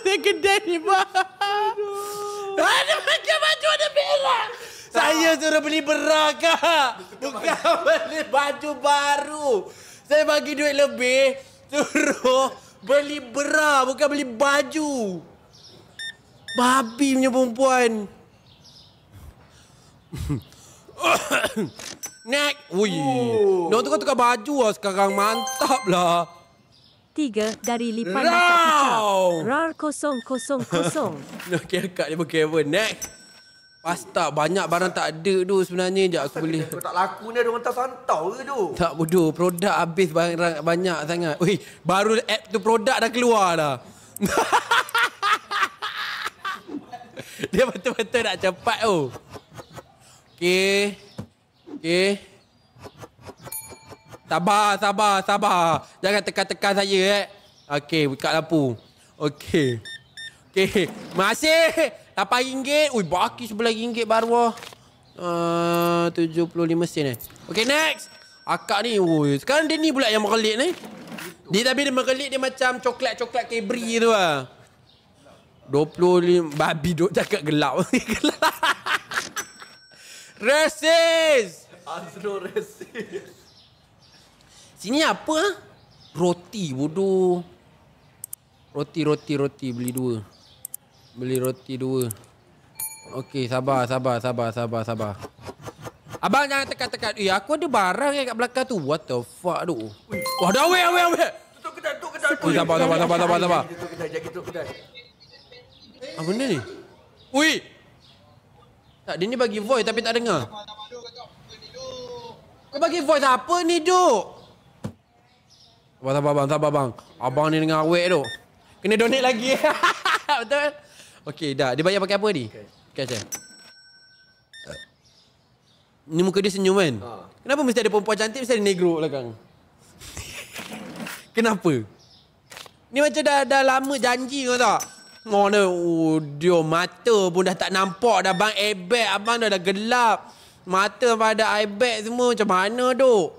Speaker 1: yang kedai ni, Aduh. Ada pakai baju ada berak. Saya suruh beli berah kak. Bukan beli baju baru. Saya bagi duit lebih. Suruh beli berak. Bukan beli baju. Babi punya perempuan. Nek. Ui. Oh. Nak tukar-tukar baju lah sekarang. Mantap lah
Speaker 2: tiga dari lipan lipat Rau! Rar kosong kosong kosong.
Speaker 1: Nak okay, kira kat dia pun Kevin. Next. Pasta banyak barang tak ada tu sebenarnya je aku beli. Kau tak laku ni dia hantar santau ke tu? Tak bodoh, produk habis banyak banyak sangat. Oi, baru app tu produk dah keluar dah. dia betul-betul nak cepat tu. Okey. Okey. Sabar, sabar, sabar. Jangan tekan-tekan saya eh. Okey, buka lampu. Okey. Okey. Masih RM8. Ui, baki RM11 baru oh. ah. Uh, 75 sen eh. Okey, next. Akak ni, ui. Sekarang dia ni pula yang merelit ni. Dia tapi dia merelit dia macam coklat-coklat kebri tu ah. 25 babi duk cakap gelap. gelap. Resis. Azno Sini apa? Ah? Roti bodoh. Roti, roti, roti. Beli dua. Beli roti dua. Okey, sabar, sabar, sabar, sabar, sabar. Abang jangan tekan-tekan. Eh, aku ada barang yang kat belakang tu. What the fuck, tu? Wah, dah away, away, away. Tutup kedai,
Speaker 2: tutup kedai. Tutup kedai. Sabar, sabar, sabar, sabar, sabar. Tutup kedai, jangan tutup kedai.
Speaker 1: Apa benda ni? Ui! Tak, dia ni bagi voice tapi tak dengar. Kau bagi voice apa ni, Duk? Abang sabar abang, sabar abang. Abang ni dengan awet tu. Kena donate lagi. Betul? Okey, dah. Dia bayar pakai apa ni? Cash. Cash. Eh? Ni muka dia senyum kan? Ha. Kenapa mesti ada perempuan cantik mesti ada negro belakang? Kenapa? Ni macam dah, dah lama janji kau tak? Mana oh, oh, dia mata pun dah tak nampak dah bang airbag abang dah, dah gelap. Mata pada airbag semua macam mana tu?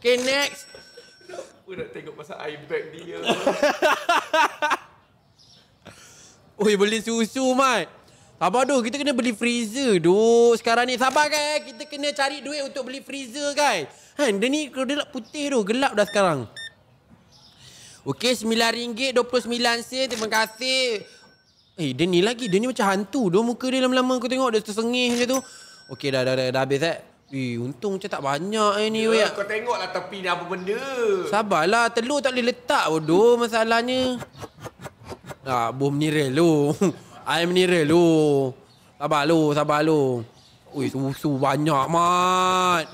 Speaker 1: Okay next. Aku nak tengok pasal eye dia. Oi, beli susu, Mat. Sabar tu? kita kena beli freezer tu. sekarang ni. Sabar kan, kita kena cari duit untuk beli freezer kan. Han, dia ni gelap putih tu gelap dah sekarang. Okey, RM9.29 sen, terima kasih. Eh, dia ni lagi, dia ni macam hantu doh muka dia lama-lama aku tengok, dia tersengih je tu. Okey, dah, dah, dah, dah, dah habis eh. Eh, untung macam tak banyak eh, ni. Ya, kau tengoklah tepi ni apa benda. Sabarlah, telur tak boleh letak bodoh masalahnya. Tak, ah, bom nirel lu. Air menirel lu. Sabar lo, sabar lo. Ui, susu banyak, Mat.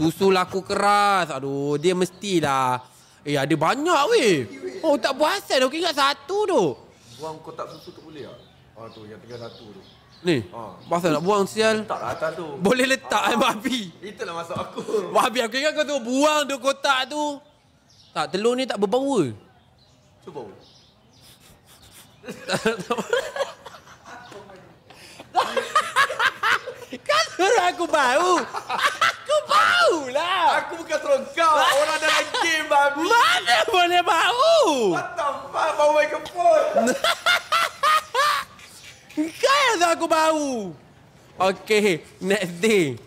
Speaker 1: Susu laku keras. Aduh, dia mestilah. Eh, ada banyak, weh. Oh, tak puasan. Eh, Aku ingat satu tu. Buang kotak susu tu boleh tak? Ah, tu, yang tinggal satu tu. Ni. Ha. Ah. Pasal nak buang sial. Tak lah atas tu. Boleh letak eh ha. babi. Itulah masuk aku. Babi aku ingat kau tu buang dua kotak tu. Tak telur ni tak berbau Cuba. Kan suruh aku bau. Aku bau lah. Aku bukan suruh kau. Orang dalam game babi. Mana boleh bau? What the fuck? Bau microphone. Kekal dah aku bau. Okay, next day.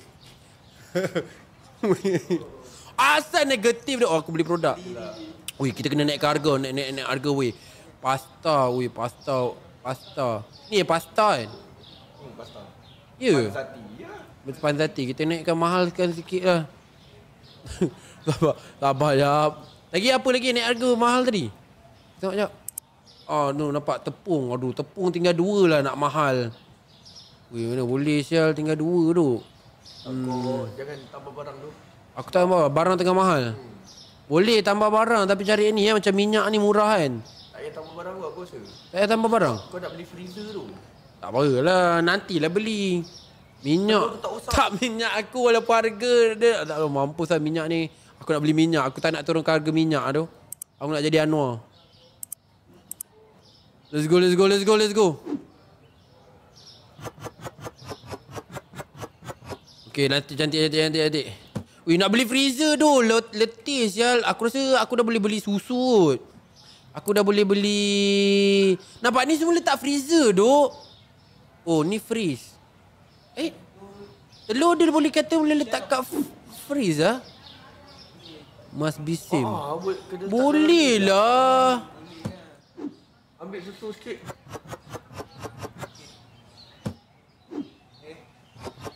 Speaker 1: Asal negatif dah. Oh, aku beli produk. Ui, kita kena naik harga. Naik, naik, naik harga, weh. Pasta, weh. Pasta, pasta. Ni eh, pasta kan? Hmm, pasta. Ya. Yeah. Pansati, ya. Pansati. Kita naikkan mahalkan sikit lah. sabar, sabar jap. Lagi apa lagi naik harga mahal tadi? Sabar jap. Ah, no, nampak tepung. Aduh, tepung tinggal dua lah nak mahal. Weh, mana boleh sial tinggal dua tu. Aku jangan tambah barang tu. Aku tambah barang tengah mahal. Hmm. Boleh tambah barang tapi cari ni ya macam minyak ni murah kan. Tak payah tambah barang aku rasa. Tak payah tambah barang. Kau nak beli freezer tu. Tak apalah, nantilah beli. Minyak tak, usah. tak minyak aku walaupun harga dia tak tahu mampuslah minyak ni. Aku nak beli minyak, aku tak nak turun harga minyak tu. Aku nak jadi Anwar. Let's go, let's go, let's go, let's go. Okay, nanti cantik, cantik, cantik, cantik. We nak beli freezer tu. Let, letih, sial. Aku rasa aku dah boleh beli susu. Aku dah boleh beli... Nampak ni semua letak freezer tu. Oh, ni freeze. Eh? Telur dia boleh kata boleh letak kat freeze lah. Must be same. Ah, boleh lah. Ambil susu sikit.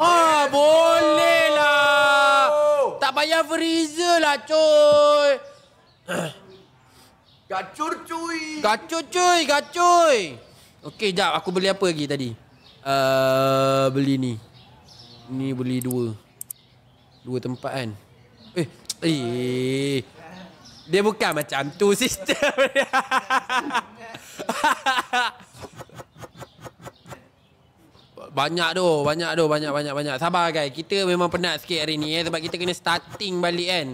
Speaker 1: Ah, boleh lah. Oh. Tak payah freezer lah, cuy. Gacur, cuy. Gacur, cuy. Gacur. Okey, jap. Aku beli apa lagi tadi? Uh, beli ni. Ni beli dua. Dua tempat kan? Eh, eh. Dia bukan macam tu sistem Banyak tu, banyak tu, banyak banyak banyak. Sabar guys, kita memang penat sikit hari ni eh sebab kita kena starting balik kan.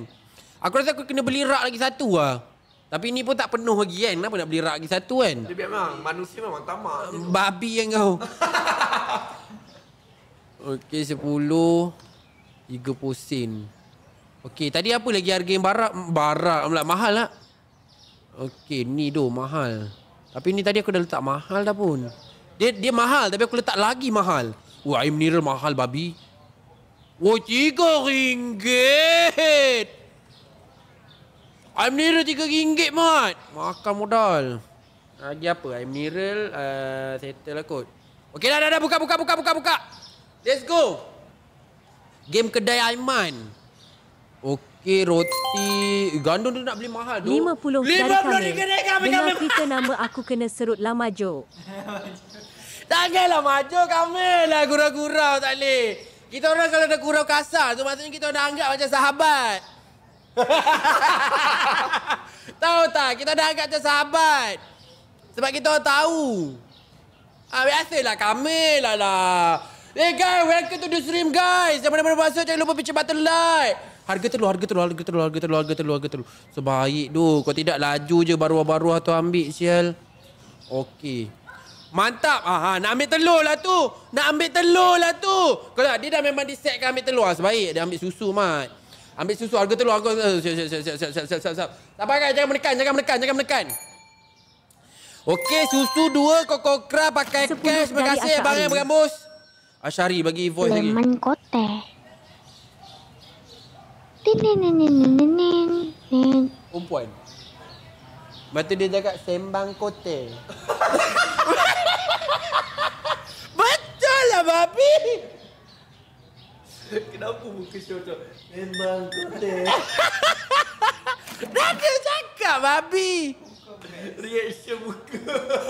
Speaker 1: Aku rasa aku kena beli rak lagi satu ah. Tapi ni pun tak penuh lagi kan. Kenapa nak beli rak lagi satu kan? Dia memang manusia memang tamak. Babi yang kau. Okey 10 30 sen. Okey, tadi apa lagi harga yang barak? Barak pula mahal lah. Okey, ni doh mahal. Tapi ni tadi aku dah letak mahal dah pun. Dia dia mahal tapi aku letak lagi mahal. Wah, air mineral mahal babi. Wah, oh, tiga ringgit. Air mineral tiga ringgit, Mat. Makan modal. Lagi apa? Air mineral, uh, settle lah kot. Okey, dah, dah, dah. Buka, buka, buka, buka, buka. Let's go. Game kedai Aiman. Aiman. Okey,
Speaker 2: roti
Speaker 1: gandum tu nak beli mahal tu. Lima puluh dari kami. dengan
Speaker 2: kita nama, aku kena serut Lamajo. Takkanlah
Speaker 1: maju kami lah gurau-gurau tak boleh. Kita orang kalau ada gurau kasar tu maksudnya kita dah anggap macam sahabat. tahu tak? Kita dah anggap macam sahabat. Sebab kita orang tahu. Ha, lah kami lah eh, lah. Hey guys, welcome to the stream guys. Jangan lupa masuk, jangan lupa pinjam button like harga terlalu harga terlalu harga terlalu harga terlalu harga terlalu harga terlalu sebaik tu, kau tidak laju je baru-baru tu ambil sial okey Mantap. Aha, ah, nak ambil telur lah tu. Nak ambil telur lah tu. Kalau dia dah memang disetkan ambil telur. Ah, sebaik dia ambil susu, Mat. Ambil susu harga telur. Harga... Eh, siap, siap, siap, siap, siap, siap, siap, siap. Sabar kan? Jangan menekan, jangan menekan, jangan menekan. Okey, susu dua koko kokokra pakai cash. Terima kasih, Bang Ambus. Ashari bagi voice Lemon lagi. Lemon kote. Perempuan. Lepas tu dia cakap sembang kote. Betul lah babi.
Speaker 2: Kenapa muka syurga? Sembang kote.
Speaker 1: Dah dia cakap babi. Reaction muka.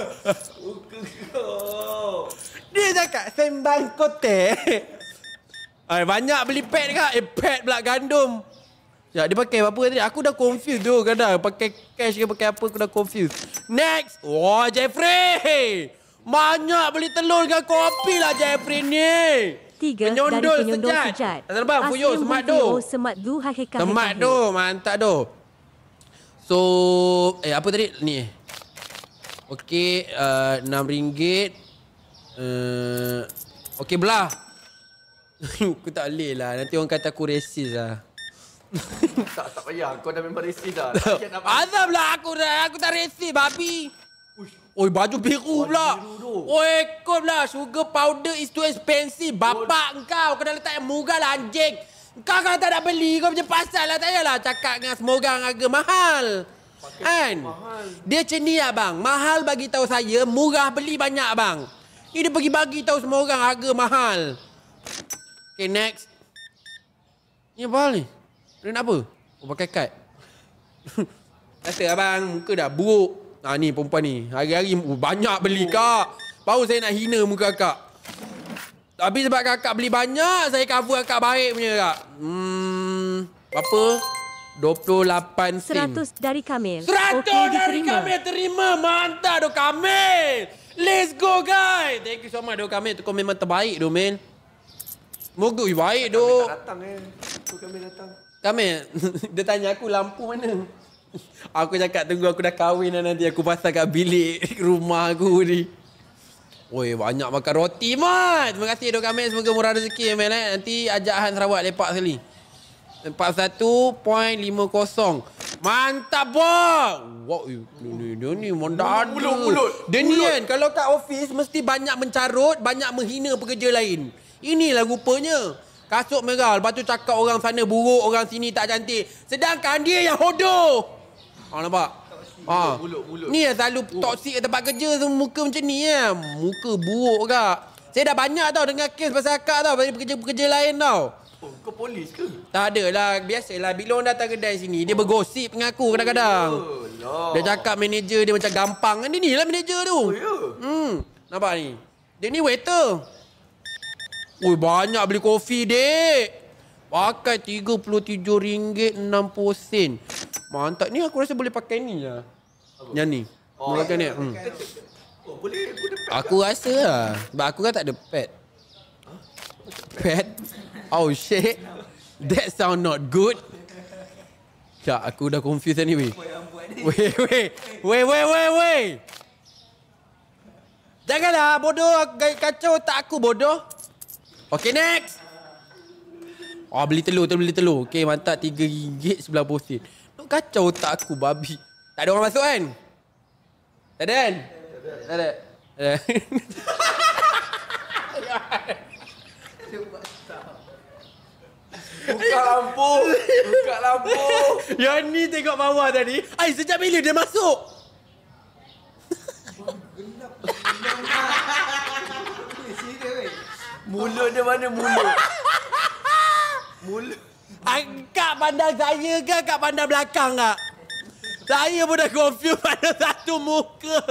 Speaker 1: Muka kau. Dia cakap sembang kote. Ay, eh, banyak beli pet, kak. Eh, pad pula gandum. Ya, dia pakai apa tadi? Aku dah confused tu kadang. Pakai cash ke pakai apa, aku dah confused. Next. Wah, oh, Jeffrey. Banyak beli telur dengan
Speaker 2: kopi lah Jeffrey ni. Tiga penyondol dari penyondol sejat. sejat. Terbang, puyuh, semat do. Semat do, hakeka. Semat do,
Speaker 1: mantap do. So, eh, apa tadi? Ni. Okay, uh, eh, ringgit. Uh, eh, okay, belah. aku tak boleh lah. Nanti orang kata aku resis lah. tak, tak payah. Kau dah memang resis dah. Tak. Azam lah aku dah. Aku tak resis, babi. Oi, baju biru baju pula. Oi, kau pula. Sugar powder is too expensive. Bapak Good. kau. Kau letak yang murah lah, anjing. Kau kalau tak nak beli, kau macam pasal lah. Tak payahlah cakap dengan semua orang harga mahal. Kan? Dia macam ni abang. Lah, mahal bagi tahu saya, murah beli banyak bang. Ini pergi bagi tahu semua orang harga mahal. Okay next Ni apa hal ni Dia nak apa Oh pakai kad Kata abang Muka dah buruk Ha ni perempuan ni Hari-hari oh, Banyak beli oh. kak Baru saya nak hina muka kak. Tapi sebab kakak beli banyak Saya cover kakak baik punya kak Hmm Apa 28 sen
Speaker 2: 100 dari Kamil
Speaker 1: 100 okay, dari diterima. Kamil Terima Mantap dok Kamil Let's go guys Thank you so much doh Kamil Itu kau memang terbaik doh man Moga baik tak kami duk. Kami datang eh. Kami datang. Kami dia tanya aku lampu mana. Aku cakap tunggu aku dah kahwin dan nanti aku pasang kat bilik rumah aku ni. Oi, banyak makan roti, Mat. Terima kasih Dok Kamil, semoga murah rezeki ya, eh. Nanti ajak Han Sarawak lepak sekali. 41.50. Mantap, boh. Wow, ni ni ni, ni mondar mulut, mulut, mulut. kalau kat office mesti banyak mencarut, banyak menghina pekerja lain. Inilah rupanya. Kasut merah. Lepas tu cakap orang sana buruk, orang sini tak cantik. Sedangkan dia yang hodoh. Ha, nampak? Ha. Buluk, buluk. Ni yang selalu toksik kat tempat kerja semua muka macam ni. Ya. Muka buruk kak. Saya dah banyak tau dengar kes pasal akak tau. Pasal pekerja-pekerja lain tau. Oh, kau polis ke? Tak ada lah. Biasalah. Bila orang datang kedai sini, dia bergosip dengan aku kadang-kadang. Oh, dia cakap manager dia macam gampang. Dia ni lah manager tu. Oh, Yeah. Hmm. Nampak ni? Dia ni waiter. Ui banyak beli kopi dek. Pakai RM37.60. Mantap ni aku rasa boleh pakai ni je. Lah. Yang ni. Oh, boleh pakai ni. Hmm.
Speaker 2: Oh, boleh. Aku lah. rasa lah.
Speaker 1: Sebab aku kan tak ada pad. Pad? Oh shit. That sound not good. Tak, aku dah confused anyway. Weh, weh. Weh, weh, weh, weh. Janganlah bodoh. Kacau tak aku bodoh. Okay next Oh beli telur tu beli telur Okay mantap tiga ringgit sebelah posin Tu kacau otak aku babi Tak ada orang masuk kan Tak ada kan Tak ada Buka lampu Buka lampu Yang ni tengok bawah tadi Ay sejak bila dia masuk Mula dia mana mula? Mula. Kak pandang saya ke kak pandang belakang kak? Saya pun dah confuse pada satu muka.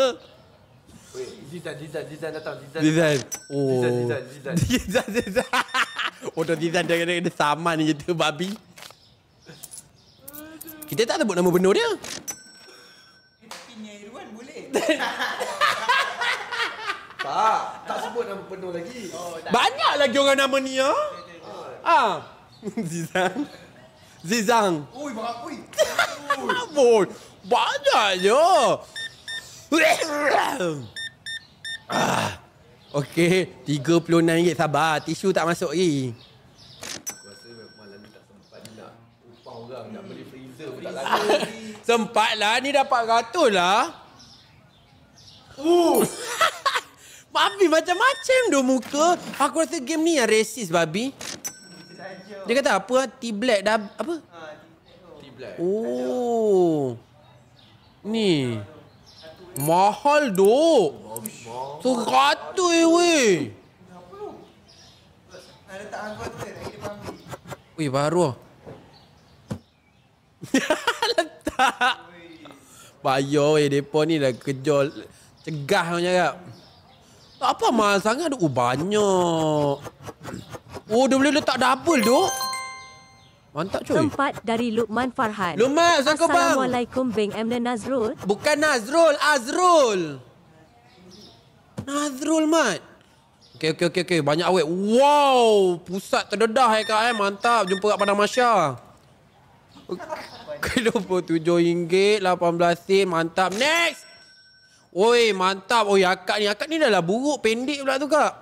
Speaker 1: Zizan, Zizan, Zizan datang. Zizan. Zizan. Oh. Zizan,
Speaker 2: Zizan, Zizan. Zizan, oh, Zizan. Zizan, Zizan. Zizan, Zizan. Zizan,
Speaker 1: Zizan. Zizan, Zizan. Zizan, Zizan. Kita tak sebut nama benar dia. Kita punya Irwan boleh. Tak. Ah, tak sebut nama penuh lagi. Oh, Banyak lagi orang nama ni ah. Ah. Zizang. Ah. Zizang.
Speaker 2: Oi, berapa oi?
Speaker 1: Oi. Banyak je. ah. Okey, RM36 sabar. Tisu tak masuk lagi. Sempat lah ah. ni dapat ratus lah. Uh. Babi macam-macam dia muka. Aku rasa game ni yang racist, Babi. Dia kata apa? T-Black dah... Apa? T-Black. Oh. Ni. Mahal doh. So kata eh weh. Weh baru lah. Letak. Bayar weh. Depo ni dah kejol. Cegah macam cakap. Tak apa mahal sangat Oh banyak Oh dia boleh letak double tu
Speaker 2: Mantap cuy Tempat dari Luqman Farhan Luqman Assalamualaikum bang Assalamualaikum Bang Emna Nazrul Bukan
Speaker 1: Nazrul Azrul Nazrul Mat Okey okey okey okey banyak awek. Wow, pusat terdedah eh kak eh. Mantap jumpa kat Padang Masya. RM27, 18 sen. Mantap. Next. Oi, mantap. Oi, akak ni. Akak ni dah lah buruk. Pendek pula tu, kak.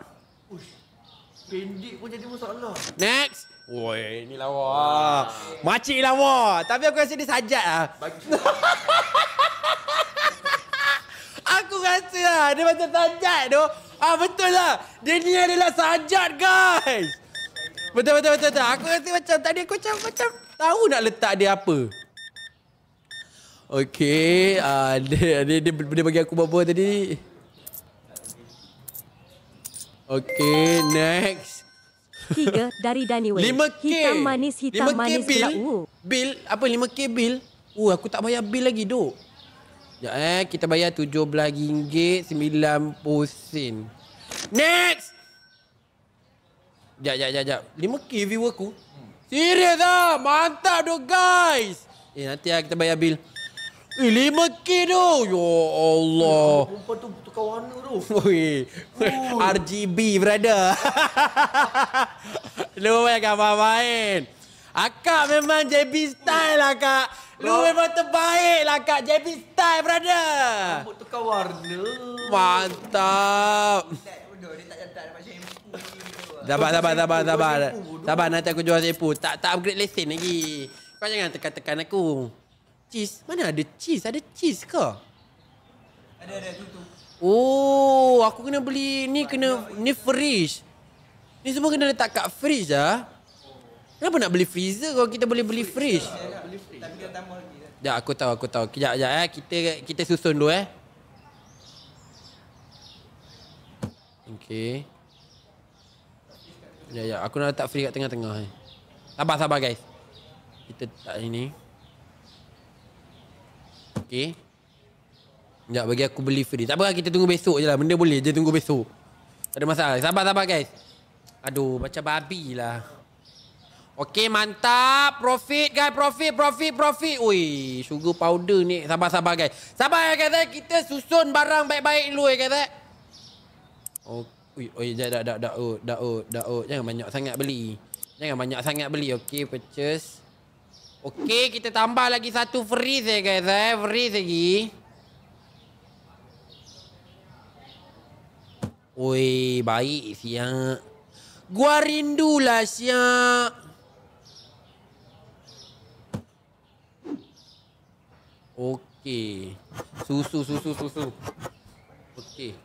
Speaker 1: Pendek pun jadi masalah. Next. Woi, ni lawa. Wah. Makcik lawa. Tapi aku rasa dia sajat lah. aku rasa lah. Dia macam sajat tu. Ah, betul lah. Dia ni adalah sajat, guys. Betul, betul, betul, betul. Aku rasa macam tadi aku macam, macam tahu nak letak dia apa. Okey, uh, dia, dia, dia, dia bagi aku berapa tadi? Okey, next.
Speaker 2: Tiga dari Daniway. Lima K. Hitam manis, hitam 5K manis.
Speaker 1: Bil? bil? Uh. Apa lima K bil? Uh, aku tak bayar bil lagi, duk. Ya, eh, kita bayar tujuh belas ringgit sembilan puluh Next! Sekejap, sekejap, sekejap. Lima K view aku. Serius lah. Mantap tu, guys. Eh, nanti lah kita bayar bil. Eh, 5K tu. Ya Allah. Rumpa tu tukar warna tu. Ui. Ui. RGB, brother. Lu memang akan main-main. Akak memang JB style lah, Kak. Lu Bro. memang terbaik lah, Kak. JB style, brother. Rumpa tukar warna. Mantap. Sabar, sabar, sabar, sabar. Sabar, nanti aku jual sepul. Tak, tak upgrade lesen lagi. Kau jangan tekan-tekan aku cheese. Mana ada cheese? Ada cheese ke? Ada ada tu tu. Oh, aku kena beli ni Pak kena ni fridge. Ni semua kena letak kat fridge ah. Kenapa nak beli freezer kalau kita boleh beli fridge? Beli fridge. Tapi Ya, aku tahu, aku tahu. Kejap, kejap eh. Kita kita susun dulu eh. Okay. Ya, ya. Aku nak letak fridge kat tengah-tengah eh. Sabar, sabar guys. Kita tak ini. Okay. Sekejap bagi aku beli free. Tak apa kita tunggu besok je lah. Benda boleh je tunggu besok. Tak ada masalah. Sabar-sabar guys. Aduh macam babi lah. Okay mantap. Profit guys. Profit, profit, profit. Ui sugar powder ni. Sabar-sabar guys. Sabar ya guys. Kita susun barang baik-baik dulu ya guys. Oh. Ui, ui, dah, dah, dah, dah, dah, dah, dah, dah, Jangan banyak sangat beli. Jangan banyak sangat beli. Okay, purchase. Okey, kita tambah lagi satu freeze eh guys eh. Freeze lagi. Oi, baik siang. Gua lah siang. Okey. Susu, susu, susu. Okey.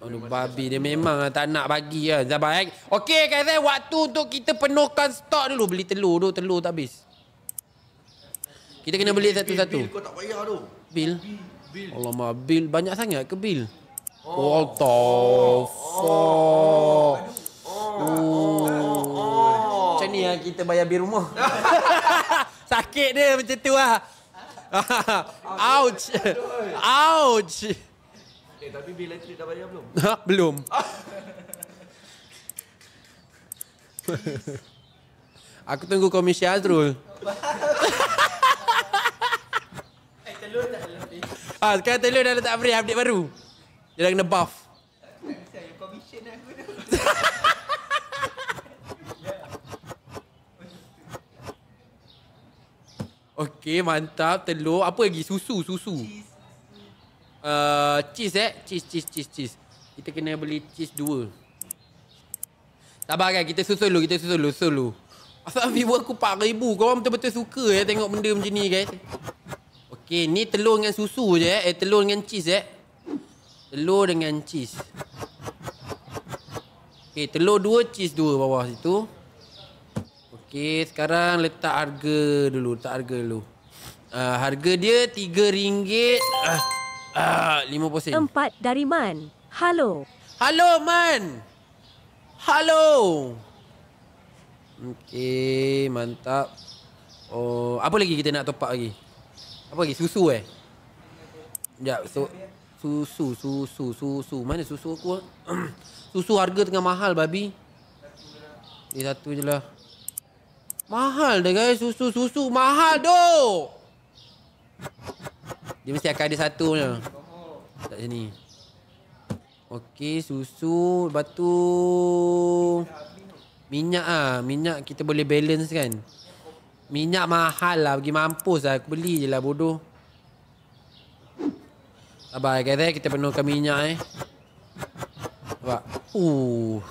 Speaker 1: Aduh babi dia memang lah, tak nak bagi lah Zabar baik. Eh. Okay Kaizen eh, waktu untuk kita penuhkan stok dulu Beli telur dulu telur tak habis Kita kena beli satu-satu bil, bil, bil, bil kau tak payah tu Bil? Bil, bil. Allah mah bil banyak sangat ke bil? Oh, oh tof oh. Oh. oh Macam ni lah kita bayar bil rumah Sakit dia macam tu lah Ouch Ouch Eh, tapi bil elektrik dah bayar belum? Ha, belum. Aku tunggu komisi Azrul. eh telur dah lebih. Ah, ha, sekarang telur dah letak free update baru. Dia dah kena buff. Okey, mantap. Telur. Apa lagi? Susu, susu. Cheese uh, cheese eh cheese cheese cheese cheese kita kena beli cheese dua Sabar kan kita susul dulu kita susul dulu susul dulu asal view aku 4000 kau betul-betul suka ya eh, tengok benda macam ni guys okey ni telur dengan susu je eh, eh telur dengan cheese eh telur dengan cheese okey telur dua cheese dua bawah situ okey sekarang letak harga dulu letak harga dulu Uh, harga dia 3 ringgit uh. Ah, lima puluh sen.
Speaker 2: Empat dari Man. Halo. Halo, Man. Halo.
Speaker 1: Okey, mantap. Oh, apa lagi kita nak topak lagi? Apa lagi? Susu eh? Sekejap, so... Susu, susu, susu. Mana susu aku? Ah? susu harga tengah mahal, babi. Eh, satu je lah. Mahal dah guys, susu, susu. Mahal doh! Dia mesti akan ada satu je. Tak sini. Okey, susu, batu minyak ah. Minyak kita boleh balance kan. Minyak mahal lah bagi mampus lah. Aku beli je lah bodoh. Abah, eh, kata kita penuhkan minyak eh. Nampak? Uh.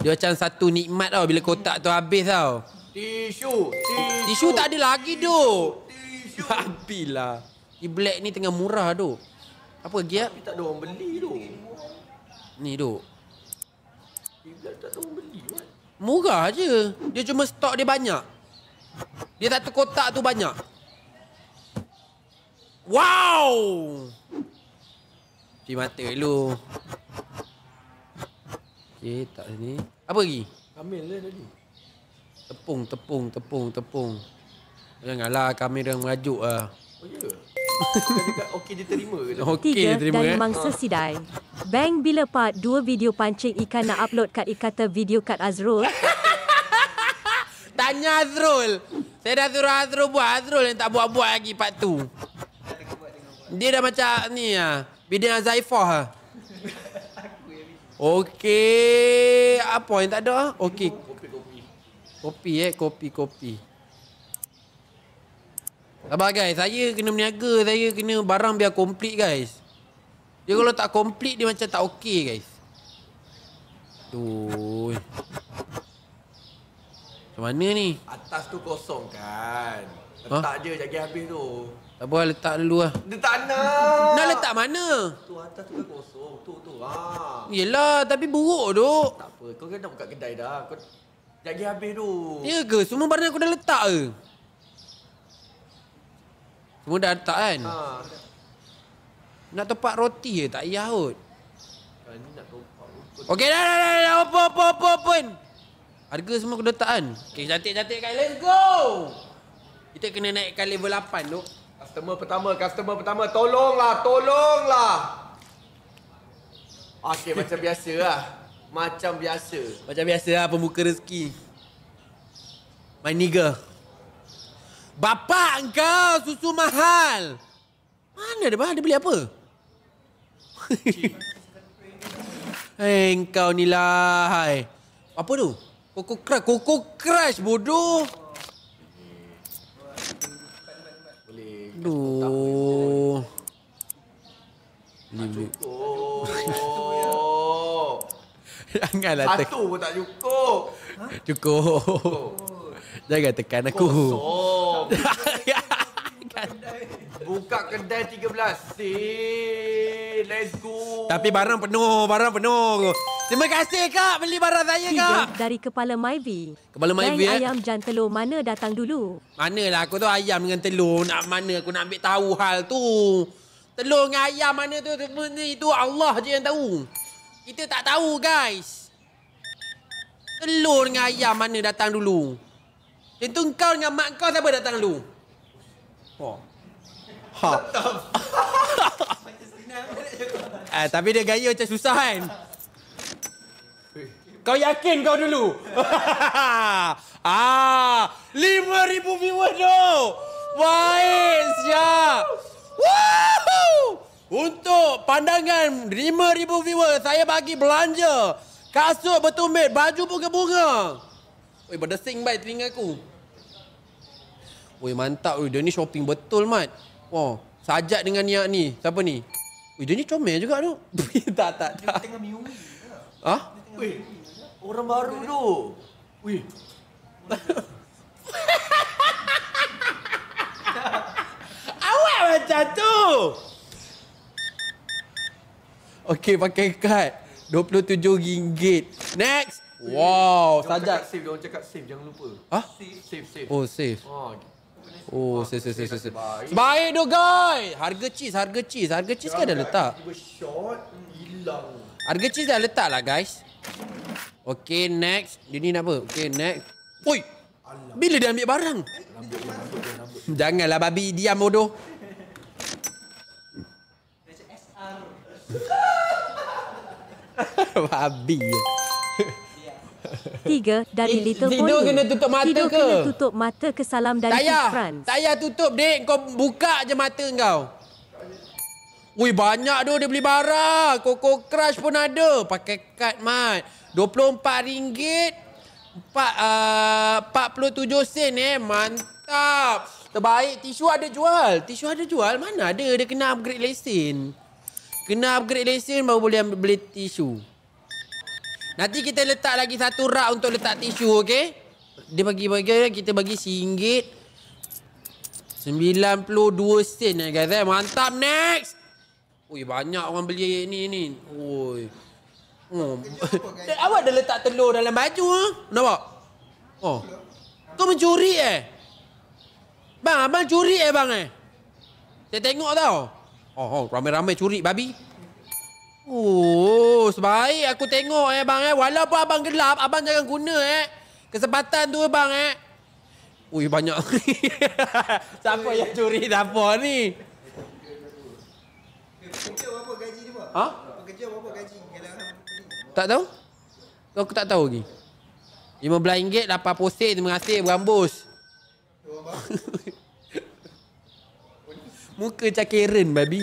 Speaker 1: Dia macam satu nikmat tau bila kotak tu habis tau. Tisu. Tisu, tisu tak ada lagi tu. Tisu. Habislah. Ni black ni tengah murah tu. Apa giat? Tapi tak ada orang beli tu. Ni tu. Ni black tak ada orang beli kan? Murah je. Dia cuma stok dia banyak. Dia satu kotak tu banyak. Wow! Cik mata elu. Okay, tak sini. Apa lagi? Ambil lah tadi. Tepung, tepung, tepung, tepung. Janganlah kamera merajuk lah. Oh, ya? Yeah
Speaker 2: okey dia terima ke? Okey dia terima dan eh. mangsa sidai. Bang bila part dua video pancing ikan nak upload kat ikata video kat Azrul. Tanya Azrul.
Speaker 1: Saya dah suruh Azrul buat. Azrul yang tak buat-buat lagi part tu. Dia dah macam ni ah. Bidin Azaifah ah. Okey, apa yang tak ada? Ah? Okey. Kopi, kopi. Kopi eh, kopi, kopi. Sabar guys, saya kena berniaga, saya kena barang biar complete guys. Dia kalau tak complete dia macam tak okey guys. tu. Macam mana ni? Atas tu kosong kan. Letak ha? je jagi habis tu. Tak boleh letak dulu lah. Dia tak nak. Nak letak mana? Tu atas tu kan kosong. Tu tu lah. Yelah, tapi buruk tu. Tak apa, kau kena buka kedai dah. Kau jagi habis tu. Ya ke? Semua barang aku dah letak ke? Semua dah letak kan? Ha. Nak tepat roti je, tak payah kot. Okey, dah, dah, dah, dah, apa, apa, apa, apa pun. Harga semua aku letak kan? Okey, cantik-cantik kan, let's go! Kita kena naikkan level 8 tu. Customer pertama, customer pertama, tolonglah, tolonglah! Okey, macam biasa lah. Macam biasa. Macam biasa lah, pembuka rezeki. My nigger. Bapa, engkau susu mahal. Mana dia bahan? Dia beli apa? Hei, eh, engkau ni lah. Hai. Apa tu? Koko Crush. Koko Crush, bodoh. Aduh. Tak cukup. Janganlah tekan. Satu pun tak cukup. Ha? Cukup. cukup. Jangan tekan aku. Kosong. Buka kedai 13 Si Let's go Tapi barang penuh Barang penuh
Speaker 2: Terima kasih kak Beli barang saya kak Dari kepala Myvi
Speaker 1: Kepala Myvi Dan eh?
Speaker 2: ayam jan telur Mana datang dulu
Speaker 1: Manalah aku tu ayam dengan telur Nak mana aku nak ambil tahu hal tu Telur dengan ayam mana tu Semua ni tu Allah je yang tahu Kita tak tahu guys Telur dengan ayam mana datang dulu itu kau dengan mak kau siapa datang dulu? Oh. Ha. ha. eh, tapi dia gaya macam susah kan? Kau yakin kau dulu? ah, 5,000 viewers tu! Baik, ya. Woohoo! Untuk pandangan 5,000 viewers, saya bagi belanja. Kasut bertumit, baju bunga-bunga. Oi, berdesing baik telinga aku. Weh mantap weh. Dia ni shopping betul mat. Wah. Oh, sajak dengan niat ni. Siapa ni? Weh dia ni comel juga tu. tak tak Dia tengah miung. Hah? Weh. Orang baru tu. Weh. Awak macam tu. Okey pakai kad. rm ringgit. Next. Wow, sajak. Dia orang cakap save, dia orang cakap save. Jangan lupa. Ha? Save, save, save. Oh, save. Oh, ha, Oh, ah, sese sese sese. Baik tu guys. Harga cheese, harga cheese, harga cheese kan dah letak. harga cheese dah letak lah guys. Okay next. Dia ni nak apa? Okay next. Oi. Bila dia ambil barang? Janganlah babi diam bodoh. babi. Tiga, dari I, Little Pony. Tidur kena tutup mata tidur ke? Tidur kena
Speaker 2: tutup mata ke salam dari Tayar. Tim France.
Speaker 1: Tak payah tutup, dek. Kau buka je mata kau. Ui, banyak tu dia beli barang. Coco Crush pun ada. Pakai kad, Mat. RM24. Uh, 47 sen eh. Mantap. Terbaik. Tisu ada jual. Tisu ada jual. Mana ada? Dia kena upgrade lesen. Kena upgrade lesen baru boleh beli tisu. Nanti kita letak lagi satu rak untuk letak tisu, okey? Dia bagi bagi kita bagi singgit 92 sen ni eh, guys eh. Mantap next. Ui banyak orang beli ni ni. Ui. Oh. Awak dah letak telur dalam baju ah. Ha? Nampak? Oh. Kau mencuri eh? Bang, abang curi eh bang eh? Saya tengok tau. Oh, oh ramai-ramai curi babi. Oh, sebaik aku tengok eh bang eh. Walaupun abang gelap, abang jangan guna eh. Kesempatan tu bang eh. Ui banyak. siapa yang curi siapa ni? Ha? Tak tahu? Tu aku tak tahu lagi. RM15, 80 sen, terima kasih, berambus. Muka macam Karen, baby.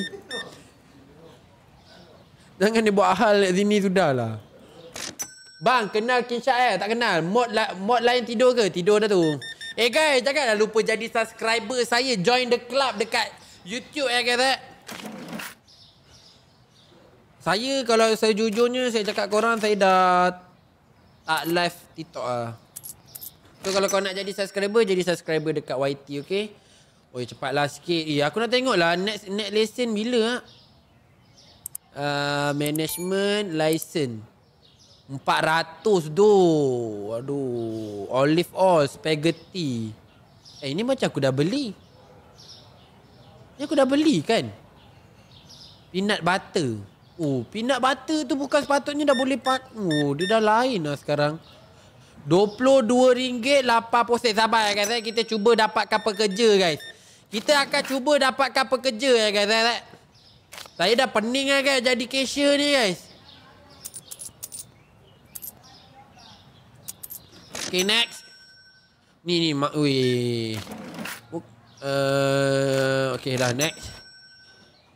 Speaker 1: Jangan dia buat hal like sini sudah lah. Bang, kenal Kinshak eh? Tak kenal. Mod, la mod lain tidur ke? Tidur dah tu. Eh guys, janganlah lupa jadi subscriber saya. Join the club dekat YouTube eh, kata. Eh? Saya kalau saya jujurnya, saya cakap korang, saya dah tak live TikTok lah. So, kalau kau nak jadi subscriber, jadi subscriber dekat YT, okay? Oh, cepatlah sikit. Eh, aku nak tengok lah next, next lesson bila lah. Ah, management license. empat ratus tu. Aduh, olive oil, spaghetti. Eh, ini macam aku dah beli. Ini aku dah beli kan? Peanut butter. Oh, peanut butter tu bukan sepatutnya dah boleh pat. Oh, dia dah lain lah sekarang. RM22.80 Sabar ya guys eh. Kita cuba dapatkan pekerja guys Kita akan cuba dapatkan pekerja ya guys eh. Saya dah pening lah guys jadi cashier ni guys. Okay next. Ni ni mak ui. Uh, eh, okay dah next.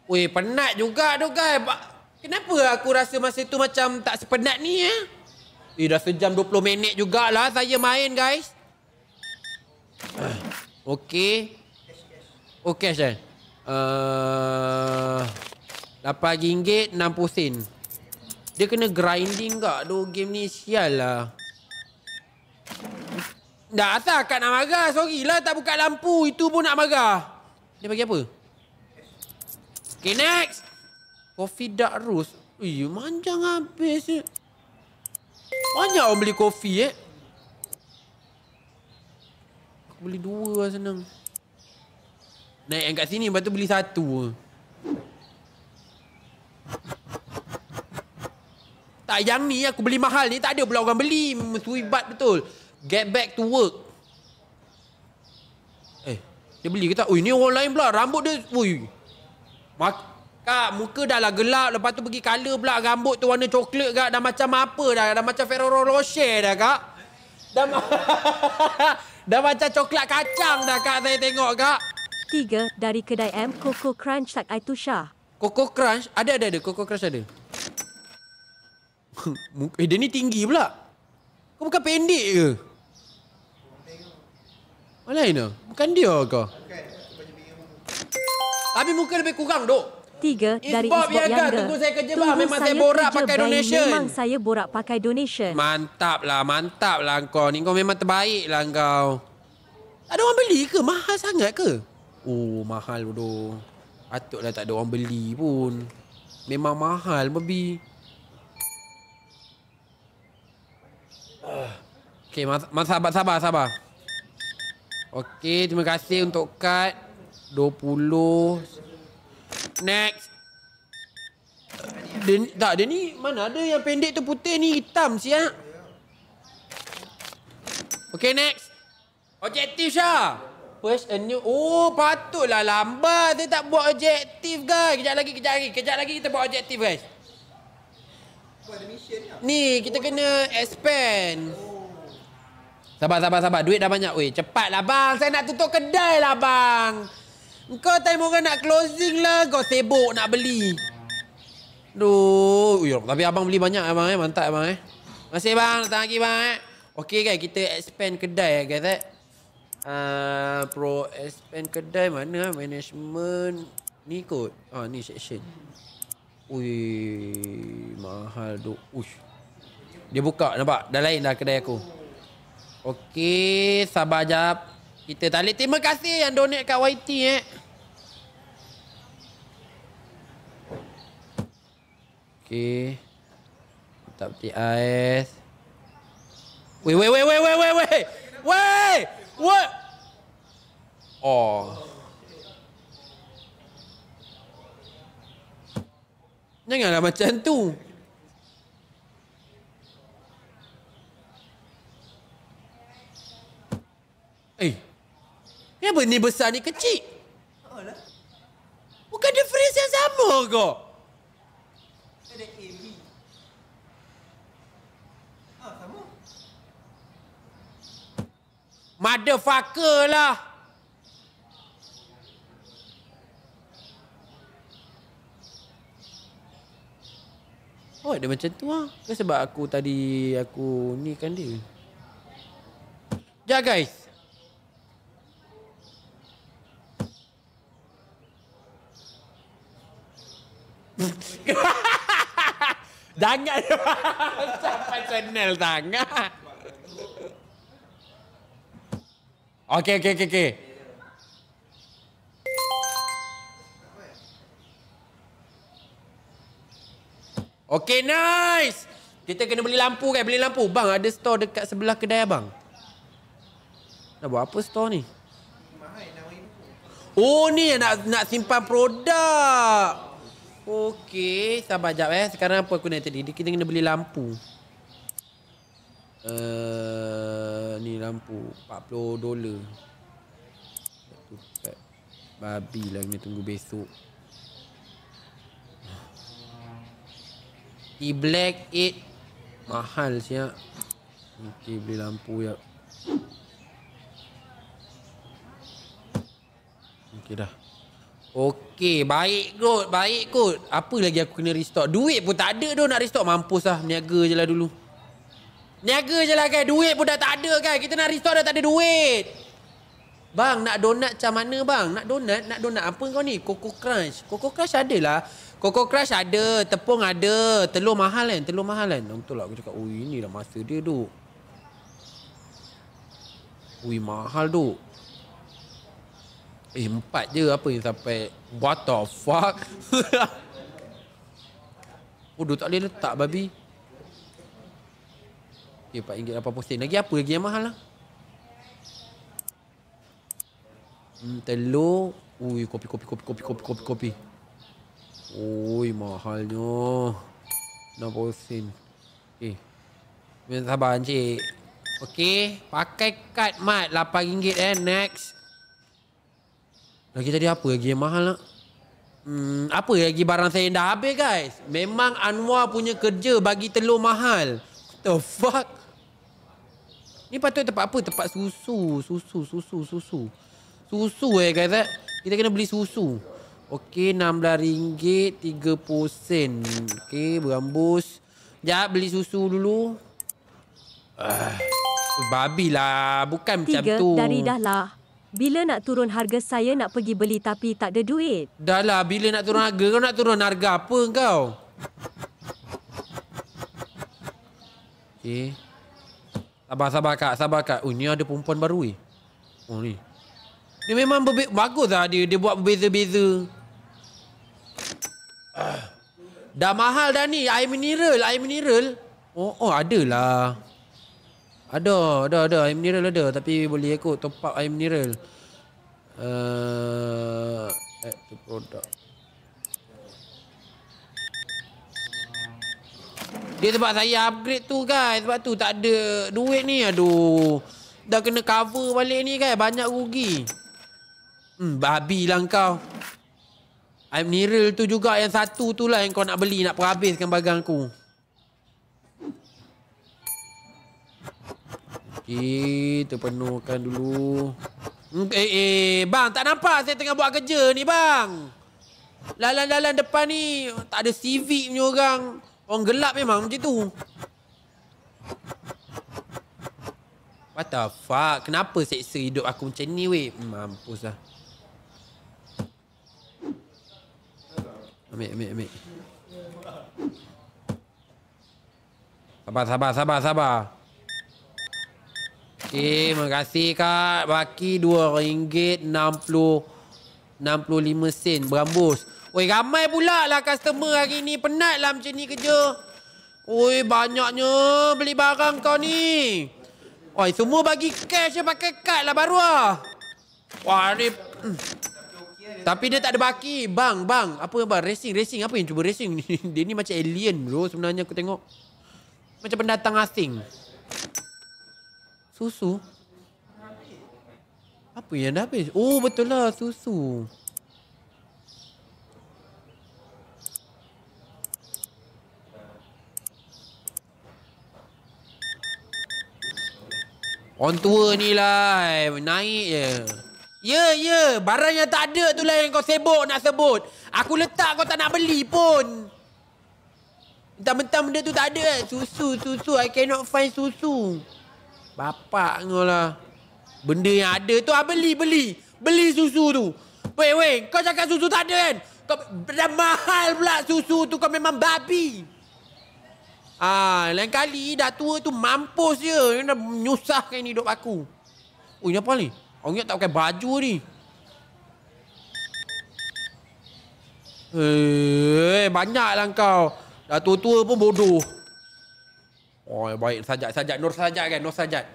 Speaker 1: Ui penat juga tu guys. Kenapa aku rasa masa tu macam tak sepenat ni ya? Eh? Ui dah sejam 20 minit jugalah saya main guys. Eh, okay. Okay oh, cash kan? Eh, RM8.60 uh, Dia kena grinding kak Do game ni sial lah Dah asal akak nak marah Sorry lah tak buka lampu Itu pun nak marah Dia bagi apa? Okay next Coffee Dark Roast Ui manjang habis je eh. Banyak orang beli kopi eh Aku beli dua lah senang Naik yang kat sini, lepas tu beli satu. Tak, yang ni aku beli mahal ni. Tak ada pula orang beli. Suibat betul. Get back to work. Eh, dia beli ke tak? Ui, ni orang lain pula. Rambut dia, ui. Mak Kak, muka dah lah gelap. Lepas tu pergi colour pula. Rambut tu warna coklat kak. Dah macam apa dah. Dah macam Ferrero Rocher dah kak. Dah, dah macam coklat
Speaker 2: kacang dah kak saya tengok kak. Tiga dari kedai M Coco Crunch tak like itu Shah. Coco Crunch ada ada ada Coco Crunch ada.
Speaker 1: eh dia ni tinggi pula. Kau bukan pendek ke? Mana oh, ini?
Speaker 2: Bukan dia kau. Bukan.
Speaker 1: Tapi muka lebih kurang
Speaker 2: dok. Tiga dari Isbob yang Yaga. Tunggu saya kerja bah. Memang saya, saya borak pakai donation. Memang saya borak pakai donation.
Speaker 1: Mantap lah. Mantap lah kau. Ni kau memang terbaik lah kau. Ada orang beli ke? Mahal sangat ke? Oh mahal bodoh Atuk dah tak ada orang beli pun Memang mahal babi ah. Okay mas, mas sabar sabar sabar Okay terima kasih untuk kad 20 Next dia, tak dia ni Mana ada yang pendek tu putih ni hitam siap Okay next Objektif Syah push a new oh patutlah lambat dia tak buat objektif guys kejap lagi kejap lagi kejap lagi kita buat objektif guys ni kita kena expand sabar sabar sabar duit dah banyak weh cepatlah bang saya nak tutup kedai lah bang kau time orang nak closing lah kau sibuk nak beli Duh, Uyuh, tapi abang beli banyak abang eh, mantap abang eh. Masih bang, datang bang eh. Okey guys, kita expand kedai eh guys eh uh, pro expand kedai mana ah, management ni kot ah ni section ui mahal tu ush dia buka nampak dah lain dah kedai aku okey sabar jap kita tali terima kasih yang donate kat YT eh okey tak peti ais Wei wei wei wei wei wei wei. Wei. What? Oh. Janganlah macam tu. Eh. Kenapa ni besar ni kecil? Lah? Bukan dia freeze yang sama ke? Ada aim. Motherfucker lah. Oh, dia macam tu lah. Kan sebab aku tadi, aku ni kan dia. Sekejap guys. Jangan. Sampai channel tangan. Okey okey okey okey. Okey nice. Kita kena beli lampu kan? Beli lampu. Bang ada store dekat sebelah kedai abang. Nak buat apa store ni? Oh ni nak nak simpan produk. Okey, sabar jap eh. Sekarang apa aku nak tadi? Kita kena beli lampu. Eh, ni lampu 40 dolar babi lah kena tunggu besok di black it mahal siap nanti beli lampu ya ok dah ok baik kot baik kot apa lagi aku kena restock duit pun tak ada tu nak restock mampus lah niaga je lah dulu Niaga je lah kan Duit pun dah tak ada kan Kita nak restore dah tak ada duit Bang nak donat macam mana bang Nak donat Nak donat apa kau ni Coco Crunch Coco Crunch ada lah Coco Crunch ada Tepung ada Telur mahal kan Telur mahal kan Betul lah aku cakap Ui inilah masa dia duk Ui mahal duk Eh empat je apa yang sampai What the fuck Oh dia tak boleh letak babi Pak Okay, RM4.80. Lagi apa lagi yang mahal lah? Hmm, telur. Ui, kopi, kopi, kopi, kopi, kopi, kopi, kopi. Ui, mahalnya. Nak bosin. Eh. Minta sabar, Encik. Okay. Pakai kad mat RM8 eh. Next. Lagi tadi apa lagi yang mahal lah? Hmm, apa lagi barang saya yang dah habis guys? Memang Anwar punya kerja bagi telur mahal. What the fuck? Ni patut tempat apa? Tempat susu. Susu, susu, susu. Susu eh guys. Eh? Kita kena beli susu. Okey, RM16.30. Okey, berambus. Sekejap, beli susu dulu. Uh, babi lah. Bukan Tiga macam tu. Tiga dari dah
Speaker 2: lah. Bila nak turun harga saya nak pergi beli tapi tak ada duit?
Speaker 1: Dah lah. Bila nak turun harga? Kau nak turun harga apa kau? Okey. Abang sabar kak, sabar kak. Oh, ni ada perempuan baru eh. Oh, ni. Dia memang berbe- bagus lah dia. Dia buat berbeza-beza. Ah. Dah mahal dah ni. Air mineral, air mineral. Oh, oh ada lah. Ada, ada, ada. Air mineral ada. Tapi boleh ikut top up air mineral. Uh, add to product. Dia sebab saya upgrade tu guys. Sebab tu tak ada duit ni. Aduh. Dah kena cover balik ni guys. Banyak rugi. Hmm, babi lah kau. Amiral tu juga yang satu tu lah yang kau nak beli. Nak perhabiskan bagang aku. Kita penuhkan dulu. Hmm, eh, eh, bang tak nampak saya tengah buat kerja ni bang. Lalan-lalan depan ni tak ada civic punya Orang. Orang gelap memang macam tu. What the fuck? Kenapa seksa hidup aku macam ni weh? Mampus lah. Ambil, ambil, ambil. Sabar, sabar, sabar, sabar. Okay, terima kasih kak. Baki RM2.60. 65 sen berambus. Oi, ramai pula lah customer hari ni. Penat lah macam ni kerja. Oi, banyaknya beli barang kau ni. Oi, semua bagi cash je pakai kad lah baru lah. Wah, ni... Hmm. Tapi dia tak ada baki. Bang, bang. Apa bang? Racing, racing. Apa yang cuba racing? dia ni macam alien bro sebenarnya aku tengok. Macam pendatang asing. Susu? Apa yang dah habis? Oh, betul lah. Susu. Susu. Orang tua ni lah Naik je Ya, ya Barang yang tak ada tu lah yang kau sibuk nak sebut Aku letak kau tak nak beli pun Mentang-mentang benda tu tak ada kan? Susu, susu I cannot find susu Bapak kau lah Benda yang ada tu Abang ah, beli, beli Beli susu tu Weh, weh Kau cakap susu tak ada kan kau, Dah mahal pula susu tu Kau memang babi Ah, lain kali dah tua tu mampus je. Dia dah menyusahkan hidup aku. Oh, ini apa ni? Aku tak pakai baju ni. Eh, banyaklah kau. Dah tua-tua pun bodoh. Oh, baik sajak sajak Nur sajak kan, Nur sajak.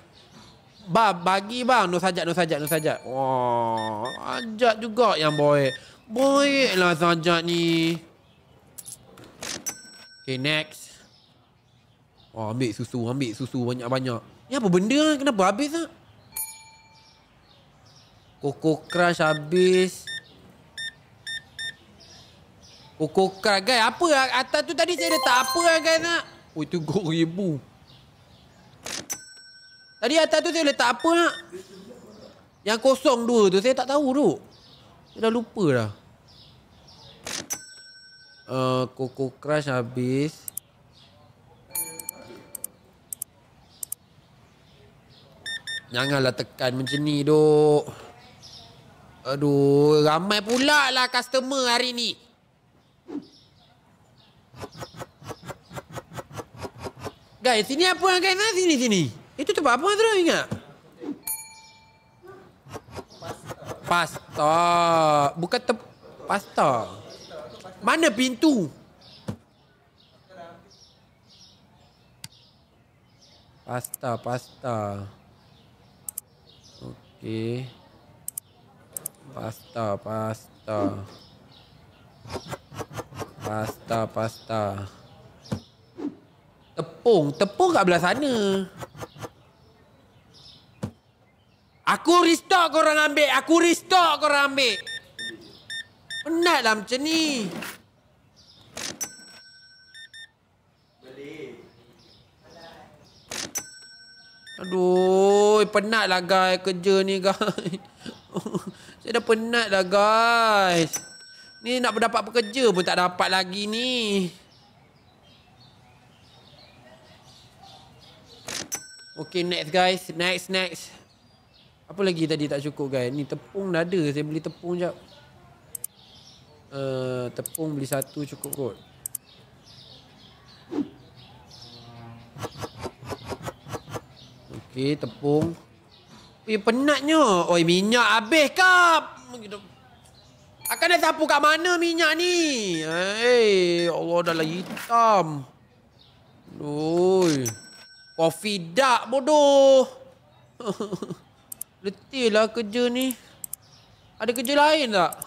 Speaker 1: Ba bagi bang, Nur sajak, Nur sajak, Nur sajak. Wah, oh, ajak juga yang boy. boy Boyiklah sajak ni. Okay, next. Oh, ambil susu, ambil susu banyak-banyak. Ni ya, apa benda kan? Kenapa habis tak? Ah? Koko Crush habis. Koko Crush, guys. Apa ah? atas tu tadi saya letak apa lah, guys nak? Oh, itu go ribu. Tadi atas tu saya letak apa nak? Yang kosong dua tu saya tak tahu tu. Saya dah lupa dah. Uh, Koko Crush habis. Janganlah tekan macam ni dok. Aduh, ramai pula lah customer hari ni. Guys, sini apa yang kena ha, Nah, sini, sini. Itu tempat apa tu? terang ingat? Pasta. Pasta. Bukan tep... Pasta. Mana pintu? Pasta, pasta. Okey. Pasta, pasta. Pasta, pasta. Tepung, tepung kat belah sana. Aku restock korang ambil. Aku restock korang ambil. Penatlah macam ni. Aduh. Aduh, penat lah guys kerja ni guys. saya dah penat lah guys. Ni nak dapat pekerja pun tak dapat lagi ni. Okay, next guys. Next, next. Apa lagi tadi tak cukup guys? Ni tepung dah ada. Saya beli tepung sekejap. Uh, tepung beli satu cukup kot. Okey, tepung. Eh, penatnya. Oi, minyak habis kap. Akan dah sapu kat mana minyak ni? Hei, eh, ya Allah dah lagi hitam. Loi. Kopi dak bodoh. Letihlah kerja ni. Ada kerja lain tak?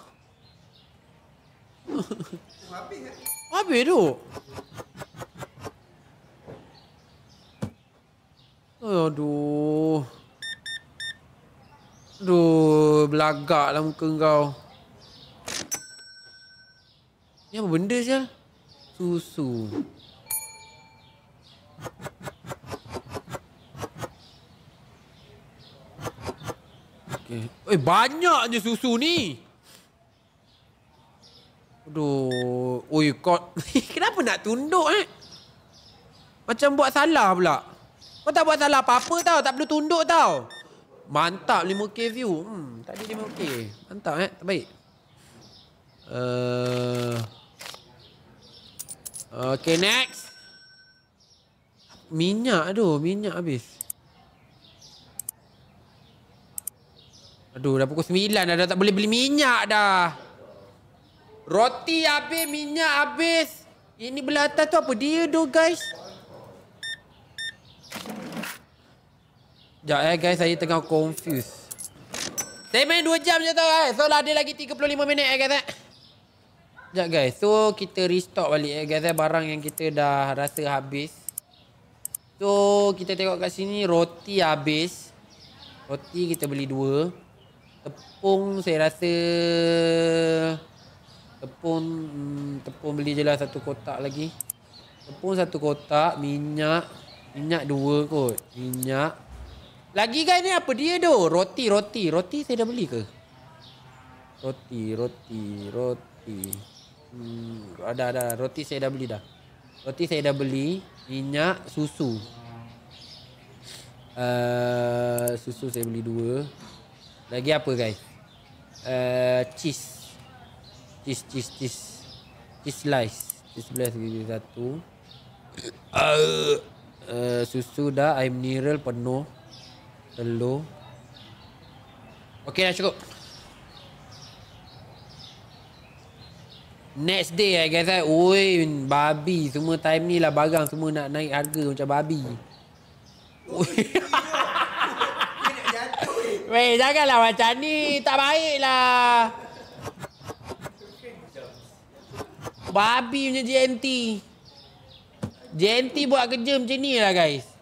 Speaker 1: Eh? Habis tu. Aduh. Aduh, belagak lah muka kau. Ni apa benda je? Susu. Okay. Eh, banyak je susu ni. Aduh. Oi, kot, Kenapa nak tunduk eh? Macam buat salah pula. Kau tak buat salah apa-apa tau. Tak perlu tunduk tau. Mantap 5K view. Hmm, tadi 5K. Mantap eh. Tak baik.
Speaker 2: Uh,
Speaker 1: okay, next. Minyak aduh. Minyak habis. Aduh, dah pukul 9 dah. Dah tak boleh beli minyak dah. Roti habis, minyak habis. Ini belah atas tu apa? Dia tu Guys. Sekejap eh guys, saya tengah confuse. Saya main 2 jam je tau eh. So lah ada lagi 35 minit eh guys eh. Sekejap guys. So kita restock balik eh guys eh. Barang yang kita dah rasa habis. So kita tengok kat sini roti habis. Roti kita beli 2. Tepung saya rasa... Tepung... Hmm, tepung beli je lah satu kotak lagi. Tepung satu kotak. Minyak. Minyak dua kot. Minyak. Lagi guys ni apa dia tu? Roti, roti. Roti saya dah beli ke? Roti, roti, roti. Hmm, ada, ada. Roti saya dah beli dah. Roti saya dah beli. Minyak, susu. Uh, susu saya beli dua. Lagi apa guys? Uh, eh, cheese. Cheese, cheese, cheese. Cheese slice. Cheese slice gigi satu. Uh, susu dah. Air mineral penuh. Hello. Okey dah cukup Next day I guess eh? I Ui Babi Semua time ni lah Barang semua nak naik harga Macam babi Weh, janganlah macam ni. Tak baiklah. Babi punya JNT. JNT buat kerja macam ni lah guys.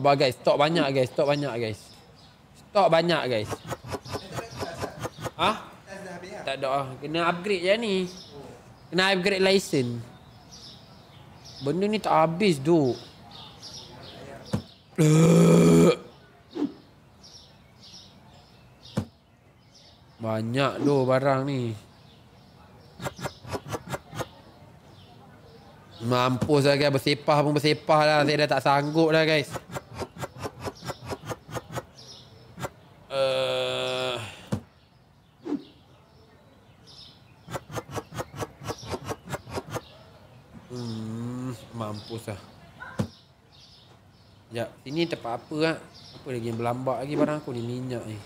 Speaker 1: Abah guys, stok banyak guys, stok banyak guys. Stok banyak guys. Ha? Tak ada ah. Kena upgrade je ni. Kena upgrade license. Benda ni tak habis duk. Banyak doh barang ni. Mampus lah guys. Bersepah pun bersepah lah. Saya dah tak sanggup lah guys. Ni tak apa-apa lah. Apa lagi yang berlambak lagi barang aku ni minyak ni.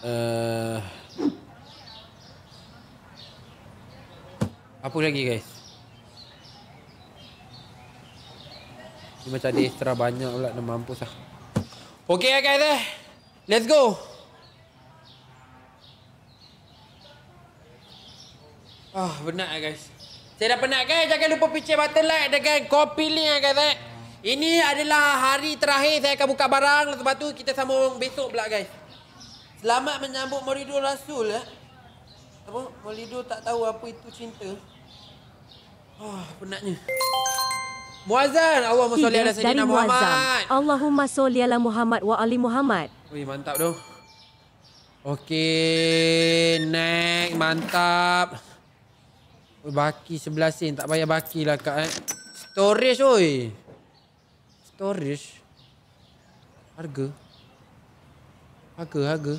Speaker 2: Uh,
Speaker 1: apa lagi guys? Macam tadi extra banyak pula dah mampus lah. Okay guys eh. Let's go. Ah, oh, benar guys. Saya dah penat kan? Jangan lupa pencet button like dengan copy link kan, Zek? Ini adalah hari terakhir saya akan buka barang. Lepas tu kita sambung besok pula, guys. Selamat menyambut Moridul Rasul, ya. Apa? Moridul tak tahu apa itu cinta. Oh, penatnya. Muazzan! Allahumma soli ala sayyidina Muhammad.
Speaker 2: Allahumma soli ala Muhammad wa ali Muhammad.
Speaker 1: Wih, mantap tu. Okey, next. Mantap. Baki 11 sen Tak payah baki lah kat eh. Storage oi Storage Harga Harga harga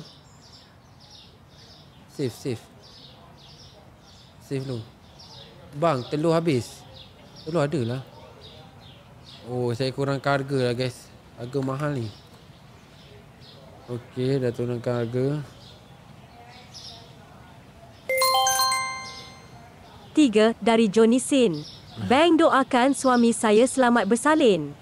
Speaker 1: Safe safe. Safe dulu Bang telur habis Telur ada lah Oh saya kurang harga lah guys Harga mahal ni Okay dah turunkan harga
Speaker 2: 3 dari Johnny Sin. Bang doakan suami saya selamat bersalin.